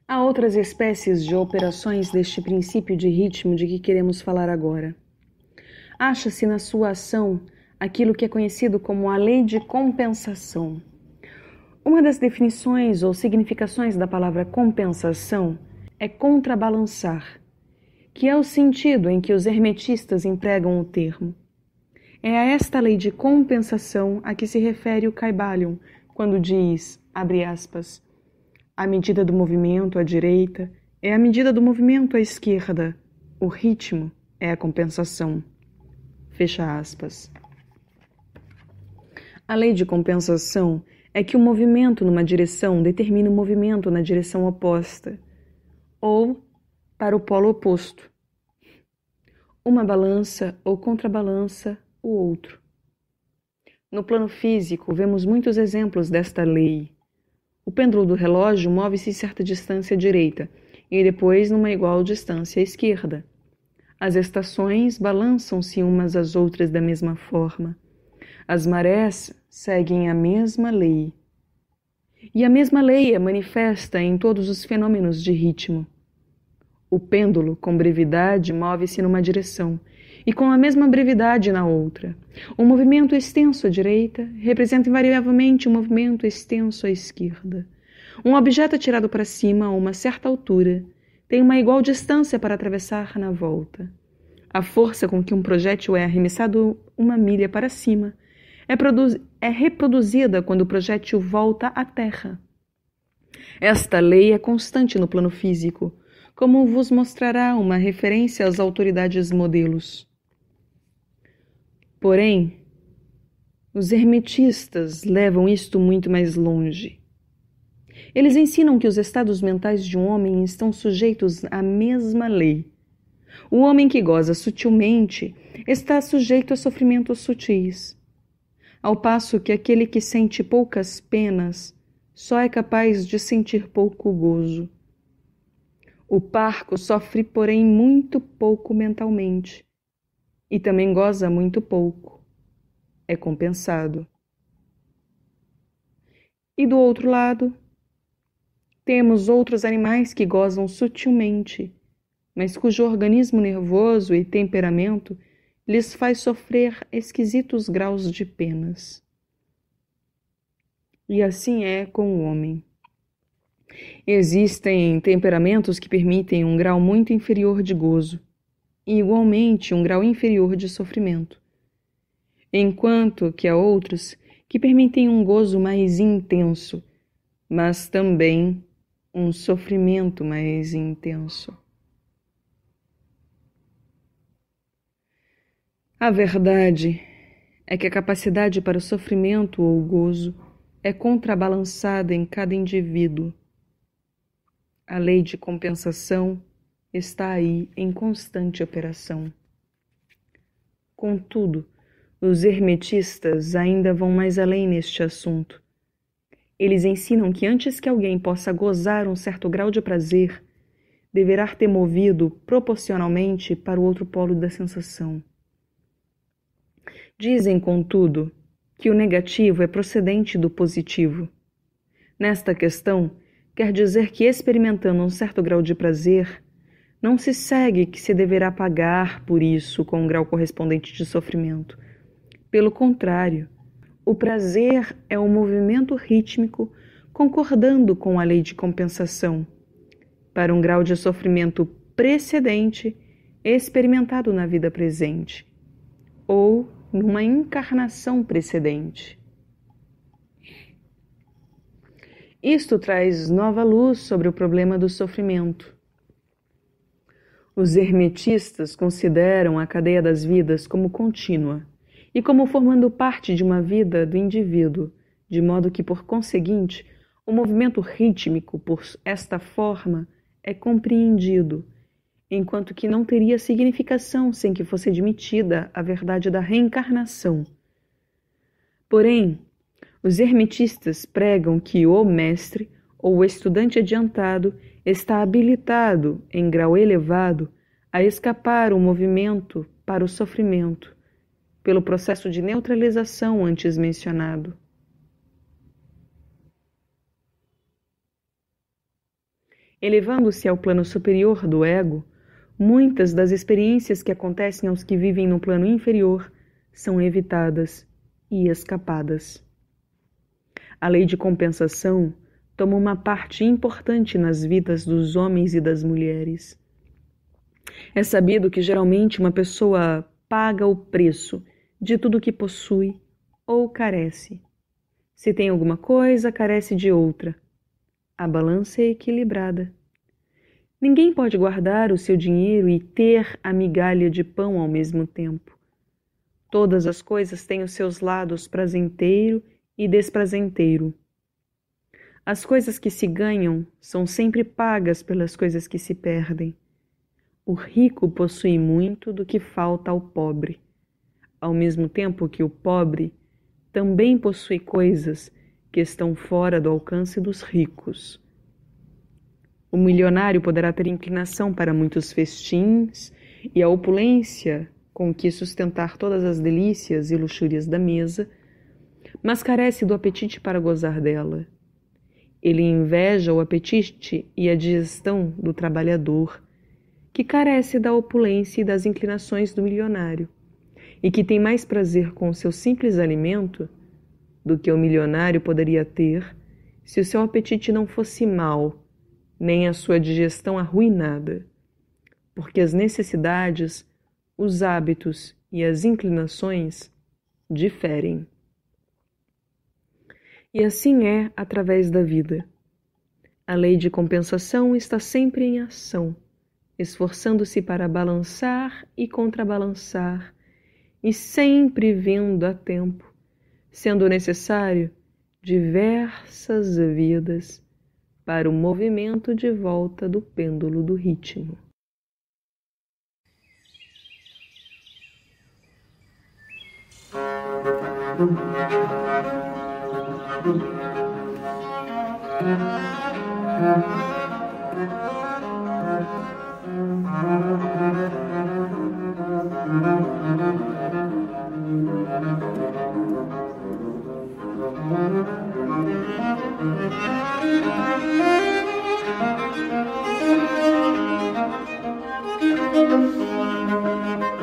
Speaker 1: Há outras espécies de operações deste princípio de ritmo de que queremos falar agora. Acha-se na sua ação aquilo que é conhecido como a lei de compensação. Uma das definições ou significações da palavra compensação é contrabalançar, que é o sentido em que os hermetistas empregam o termo. É a esta lei de compensação a que se refere o Caibalion quando diz, abre aspas, a medida do movimento à direita é a medida do movimento à esquerda, o ritmo é a compensação. Fecha aspas. A lei de compensação é que o movimento numa direção determina o movimento na direção oposta ou para o polo oposto. Uma balança ou contrabalança o outro. No plano físico, vemos muitos exemplos desta lei. O pêndulo do relógio move-se em certa distância à direita e depois numa igual distância à esquerda. As estações balançam-se umas às outras da mesma forma. As marés seguem a mesma lei. E a mesma lei é manifesta em todos os fenômenos de ritmo. O pêndulo, com brevidade, move-se numa direção e com a mesma brevidade na outra. O movimento extenso à direita representa invariavelmente um movimento extenso à esquerda. Um objeto atirado para cima a uma certa altura tem uma igual distância para atravessar na volta. A força com que um projétil é arremessado uma milha para cima é, é reproduzida quando o projétil volta à Terra. Esta lei é constante no plano físico, como vos mostrará uma referência às autoridades modelos. Porém, os hermetistas levam isto muito mais longe. Eles ensinam que os estados mentais de um homem estão sujeitos à mesma lei. O homem que goza sutilmente está sujeito a sofrimentos sutis ao passo que aquele que sente poucas penas só é capaz de sentir pouco gozo. O parco sofre, porém, muito pouco mentalmente e também goza muito pouco. É compensado. E do outro lado, temos outros animais que gozam sutilmente, mas cujo organismo nervoso e temperamento lhes faz sofrer esquisitos graus de penas. E assim é com o homem. Existem temperamentos que permitem um grau muito inferior de gozo e, igualmente, um grau inferior de sofrimento, enquanto que há outros que permitem um gozo mais intenso, mas também um sofrimento mais intenso. A verdade é que a capacidade para o sofrimento ou gozo é contrabalançada em cada indivíduo. A lei de compensação está aí em constante operação. Contudo, os hermetistas ainda vão mais além neste assunto. Eles ensinam que antes que alguém possa gozar um certo grau de prazer, deverá ter movido proporcionalmente para o outro polo da sensação. Dizem, contudo, que o negativo é procedente do positivo. Nesta questão, quer dizer que experimentando um certo grau de prazer, não se segue que se deverá pagar por isso com um grau correspondente de sofrimento. Pelo contrário, o prazer é um movimento rítmico concordando com a lei de compensação. Para um grau de sofrimento precedente experimentado na vida presente, ou numa encarnação precedente. Isto traz nova luz sobre o problema do sofrimento. Os hermetistas consideram a cadeia das vidas como contínua e como formando parte de uma vida do indivíduo, de modo que, por conseguinte, o movimento rítmico por esta forma é compreendido enquanto que não teria significação sem que fosse admitida a verdade da reencarnação. Porém, os hermetistas pregam que o mestre ou o estudante adiantado está habilitado, em grau elevado, a escapar o movimento para o sofrimento, pelo processo de neutralização antes mencionado. Elevando-se ao plano superior do ego, muitas das experiências que acontecem aos que vivem no plano inferior são evitadas e escapadas. A lei de compensação toma uma parte importante nas vidas dos homens e das mulheres. É sabido que geralmente uma pessoa paga o preço de tudo que possui ou carece. Se tem alguma coisa, carece de outra. A balança é equilibrada. Ninguém pode guardar o seu dinheiro e ter a migalha de pão ao mesmo tempo. Todas as coisas têm os seus lados prazenteiro e desprazenteiro. As coisas que se ganham são sempre pagas pelas coisas que se perdem. O rico possui muito do que falta ao pobre, ao mesmo tempo que o pobre também possui coisas que estão fora do alcance dos ricos. O milionário poderá ter inclinação para muitos festins e a opulência com que sustentar todas as delícias e luxúrias da mesa, mas carece do apetite para gozar dela. Ele inveja o apetite e a digestão do trabalhador, que carece da opulência e das inclinações do milionário, e que tem mais prazer com o seu simples alimento do que o milionário poderia ter se o seu apetite não fosse mau nem a sua digestão arruinada, porque as necessidades, os hábitos e as inclinações diferem. E assim é através da vida. A lei de compensação está sempre em ação, esforçando-se para balançar e contrabalançar, e sempre vindo a tempo, sendo necessário diversas vidas para o movimento de volta do pêndulo do ritmo.
Speaker 2: Thank you.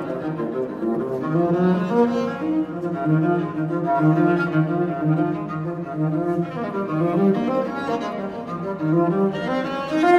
Speaker 2: Thank you.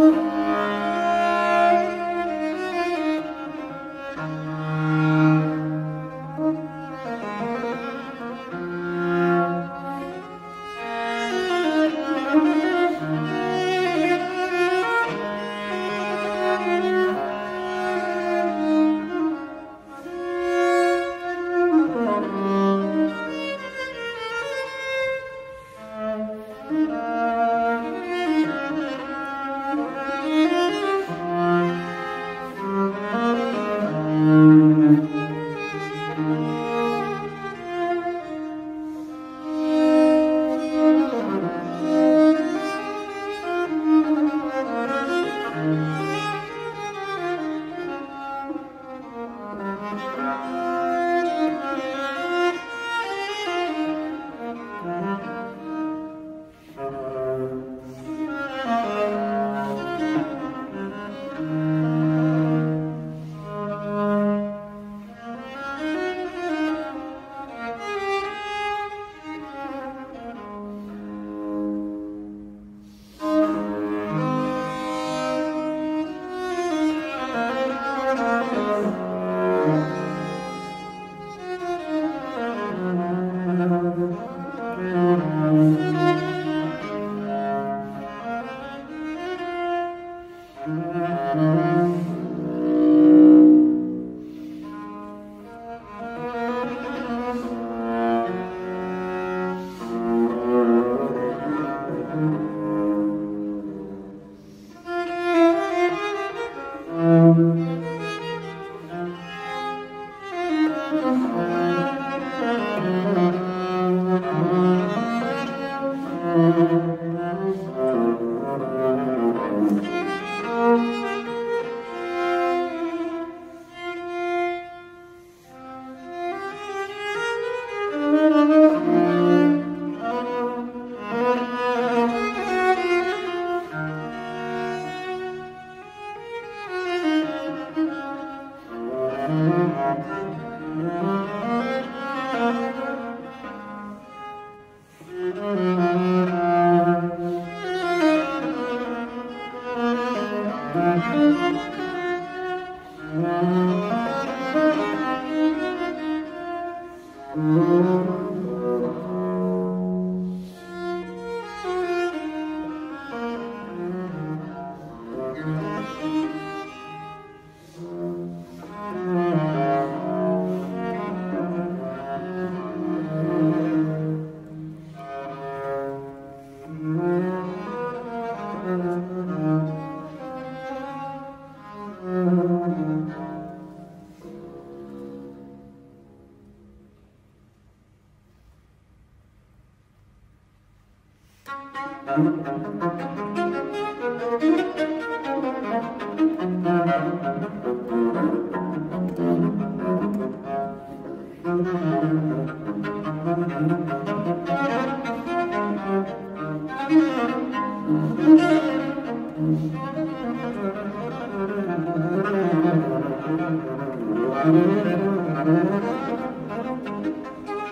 Speaker 2: Mm-hmm.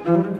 Speaker 2: Mm-hmm.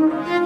Speaker 2: Thank you.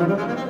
Speaker 2: Thank you.